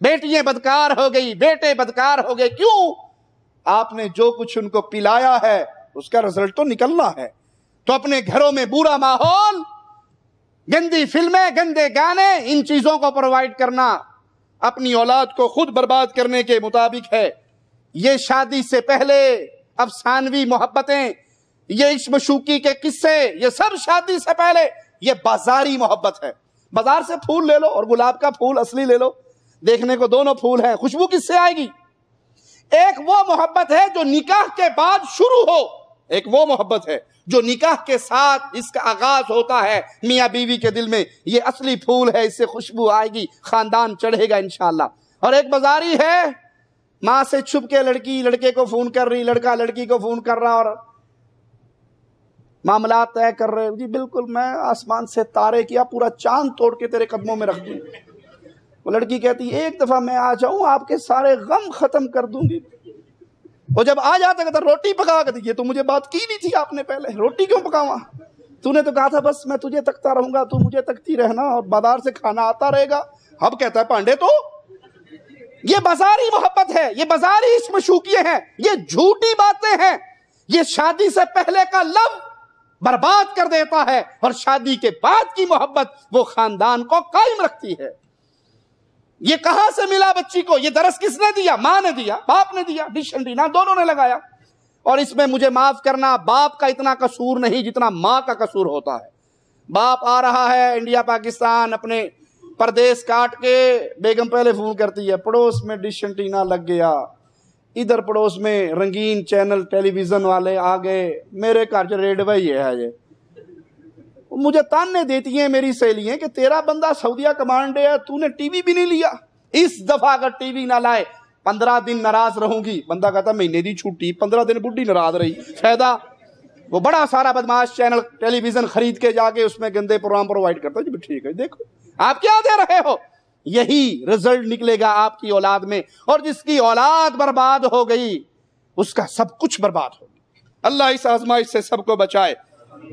بیٹیاں بدکار ہو گئی بیٹے بدکار ہو گئے کیوں آپ نے جو کچھ ان کو پلایا ہے اس کا رزلٹ تو نکلنا ہے تو اپنے گھروں میں برا ماحول گندی فلمیں گندے گانے ان چیزوں کو پرووائڈ کرنا اپنی اولاد کو خود برباد کرنے کے مطابق ہے یہ شادی سے پہلے افسانوی محبتیں یہ یہ کے قصے سب شادی سے پہلے یہ بازاری محبت ہے بازار سے پھول لے لو اور گلاب کا پھول اصلی لے لو دیکھنے کو دونوں پھول ہیں خوشبو کس سے آئے گی ایک وہ محبت ہے جو نکاح کے بعد شروع ہو ایک وہ محبت ہے جو نکاح کے ساتھ اس کا آغاز ہوتا ہے میاں بیوی کے دل میں یہ اصلی پھول ہے اس سے خوشبو آئے گی خاندان چڑھے گا انشاءاللہ اور ایک بازاری ہے ماں سے چھپ کے لڑکی لڑکے کو فون کر رہی لڑکا لڑکی کو فون کر رہا اور معاملات طے کر رہے جی بالکل میں آسمان سے تارے کیا پورا چاند توڑ کے تیرے قدموں میں رکھ دوں وہ لڑکی کہتی ایک دفعہ میں آ جاؤں آپ کے سارے غم ختم کر دوں گی وہ جب آ جاتا کہتا روٹی پکا کے دیجیے تو مجھے بات کی نہیں تھی آپ نے پہلے روٹی کیوں پکاوا تو نے تو کہا تھا بس میں تجھے تکتا رہوں گا تو مجھے تکتی رہنا اور بازار سے کھانا آتا رہے گا اب کہتا ہے پانڈے تو یہ بازاری محبت ہے یہ بازاری ہیں یہ جھوٹی باتیں ہیں یہ شادی سے پہلے کا لب برباد کر دیتا ہے اور شادی کے بعد کی محبت وہ خاندان کو قائم رکھتی ہے یہ کہاں سے ملا بچی کو یہ درس کس نے دیا ماں نے دیا باپ نے دیا ڈشن ڈینا دونوں نے لگایا اور اس میں مجھے معاف کرنا باپ کا اتنا قصور نہیں جتنا ماں کا قصور ہوتا ہے باپ آ رہا ہے انڈیا پاکستان اپنے پردیس کاٹ کے بیگم پہلے فون کرتی ہے پڑوس میں ڈش انٹینا لگ گیا ادھر پڑوس میں رنگین چینل ٹیلی ویژن والے آ گئے میرے گھر جو ریڈوا ہی ہے یہ مجھے تانے دیتی ہیں میری سیلیاں کہ تیرا بندہ سعودیہ کمانڈے ہے تو نے ٹی وی بھی نہیں لیا اس دفعہ اگر ٹی وی نہ لائے پندرہ دن ناراض رہوں گی بندہ کہتا مہینے دی چھٹی پندرہ دن بڈھی ناراض رہی فائدہ وہ بڑا سارا بدماش چینل ٹیلی ویژن خرید کے جا کے اس میں گندے پروگرام پرووائڈ کرتا ہے جی ٹھیک ہے دیکھو آپ کیا دے رہے ہو یہی رزلٹ نکلے گا آپ کی اولاد میں اور جس کی اولاد برباد ہو گئی اس کا سب کچھ برباد ہو گیا اللہ اس آزمائش سے سب کو بچائے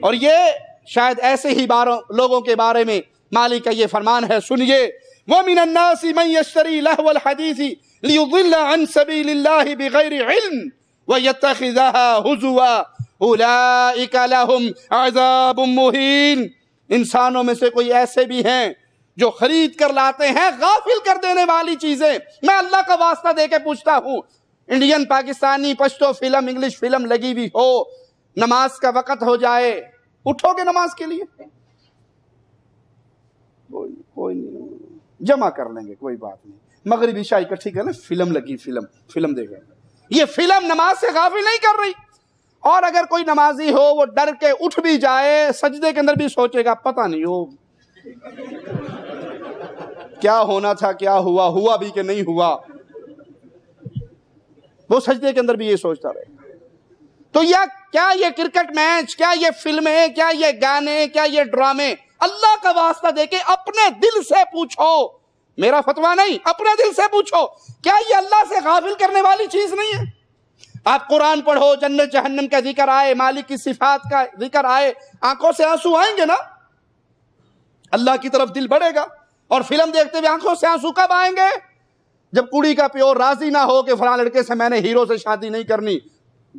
اور یہ شاید ایسے ہی لوگوں کے بارے میں مالی کا یہ فرمان ہے سنیے وَمِنَ النَّاسِ مَنْ يَشْتَرِي لَهْوَ الْحَدِيثِ لِيُضِلَّ عَنْ سَبِيلِ اللَّهِ بِغَيْرِ عِلْمِ وَيَتَّخِذَهَا هُزُوَا أُولَائِكَ لَهُمْ عَذَابٌ مُحِينٌ انسانوں میں سے کوئی ایسے بھی ہیں جو خرید کر لاتے ہیں غافل کر دینے والی چیزیں میں اللہ کا واسطہ دے کے پوچھتا ہوں Indian Pakistani Pashto film English film لگی بھی ہو نماز کا وقت ہو جائے اٹھو گے نماز کے لیے کوئی نہیں جمع کر لیں گے کوئی بات نہیں مغربی لیں فلم لگی فلم فلم یہ فلم نماز سے غافل نہیں کر رہی اور اگر کوئی نمازی ہو وہ ڈر کے اٹھ بھی جائے سجدے کے اندر بھی سوچے گا پتہ نہیں ہو کیا ہونا تھا کیا ہوا ہوا بھی کہ نہیں ہوا وہ سجدے کے اندر بھی یہ سوچتا رہے تو یہ کیا یہ کرکٹ میچ کیا یہ فلمیں کیا یہ گانے کیا یہ ڈرامے اللہ کا واسطہ دے کے اپنے دل سے پوچھو میرا فتوہ نہیں اپنے دل سے پوچھو کیا یہ اللہ سے غافل کرنے والی چیز نہیں ہے آپ قرآن پڑھو جنت جہنم کا ذکر آئے مالک کی صفات کا ذکر آئے آنکھوں سے آنسو آئیں گے نا اللہ کی طرف دل بڑھے گا اور فلم دیکھتے ہوئے آنکھوں سے آنسو کب آئیں گے جب کڑی کا پیور راضی نہ ہو کہ فلاں لڑکے سے میں نے ہیرو سے شادی نہیں کرنی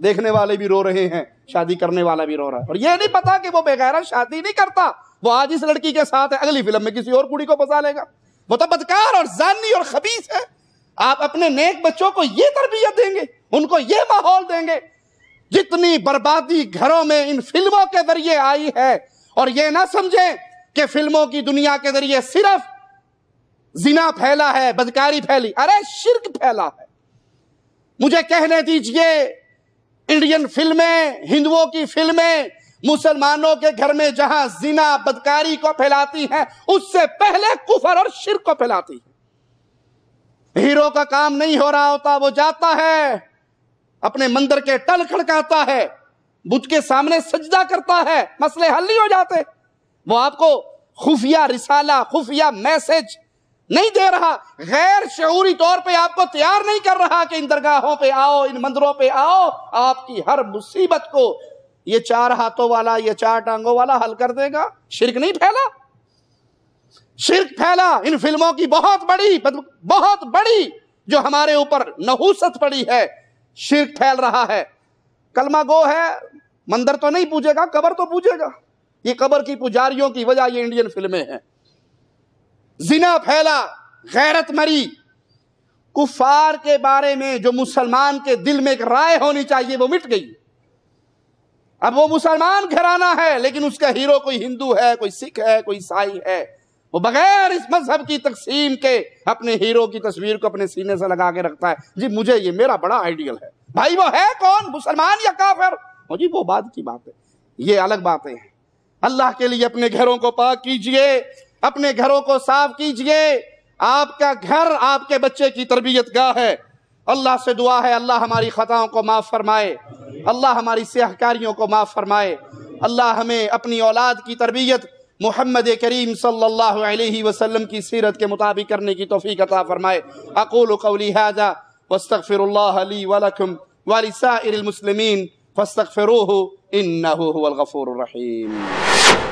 دیکھنے والے بھی رو رہے ہیں شادی کرنے والا بھی رو رہا ہے اور یہ نہیں پتا کہ وہ بے شادی نہیں کرتا وہ آج اس لڑکی کے ساتھ ہے اگلی فلم میں کسی اور اور اور کڑی کو کو پسا لے گا وہ تو بدکار زانی خبیص ہے آپ اپنے نیک بچوں یہ تربیت دیں گے ان کو یہ ماحول دیں گے جتنی بربادی گھروں میں ان فلموں کے ذریعے آئی ہے اور یہ نہ سمجھیں کہ فلموں کی دنیا کے ذریعے صرف زنا پھیلا ہے بدکاری پھیلی ارے شرک پھیلا ہے مجھے کہنے دیجئے انڈین فلمیں ہندوؤں کی فلمیں مسلمانوں کے گھر میں جہاں زنا بدکاری کو پھیلاتی ہیں اس سے پہلے کفر اور شرک کو پھیلاتی ہیرو کا کام نہیں ہو رہا ہوتا وہ جاتا ہے اپنے مندر کے ٹل کھڑکاتا ہے بدھ کے سامنے سجدہ کرتا ہے مسئلے حل نہیں ہو جاتے وہ آپ کو خفیہ رسالہ خفیہ میسج نہیں دے رہا غیر شعوری طور پہ آپ کو تیار نہیں کر رہا کہ ان درگاہوں پہ آؤ ان مندروں پہ آؤ آپ کی ہر مصیبت کو یہ چار ہاتھوں والا یہ چار ٹانگوں والا حل کر دے گا شرک نہیں پھیلا شرک پھیلا ان فلموں کی بہت بڑی بہت بڑی جو ہمارے اوپر نحوست پڑی ہے شرک پھیل رہا ہے کلمہ گو ہے مندر تو نہیں پوجے گا قبر تو پوجے گا یہ قبر کی پجاریوں کی وجہ یہ انڈین فلمیں ہیں زنا پھیلا غیرت مری کفار کے بارے میں جو مسلمان کے دل میں ایک رائے ہونی چاہیے وہ مٹ گئی اب وہ مسلمان ہے لیکن اس کا ہیرو کوئی ہندو ہے کوئی سکھ ہے کوئی عیسائی ہے وہ بغیر اس مذہب کی تقسیم کے اپنے ہیرو کی تصویر کو اپنے سینے سے لگا کے رکھتا ہے جی مجھے یہ میرا بڑا آئیڈیل ہے بھائی وہ ہے کون مسلمان یا جی وہ بات کی بات ہے یہ الگ باتیں ہیں اللہ کے لیے اپنے گھروں کو پاک کیجئے اپنے گھروں کو صاف کیجئے آپ کا گھر آپ کے بچے کی تربیت گاہ ہے اللہ سے دعا ہے اللہ ہماری خطاؤں کو معاف فرمائے اللہ ہماری سیاہکاریوں کاریوں کو معاف فرمائے اللہ ہمیں اپنی اولاد کی تربیت محمد کریم صلی اللہ علیہ وسلم کی سیرت کے مطابق کرنے کی توفیق عطا فرمائے اقول قولی حاضہ واستغفر اللہ لی ولسائر المسلمین وسلم انہو هو الغفور الرحیم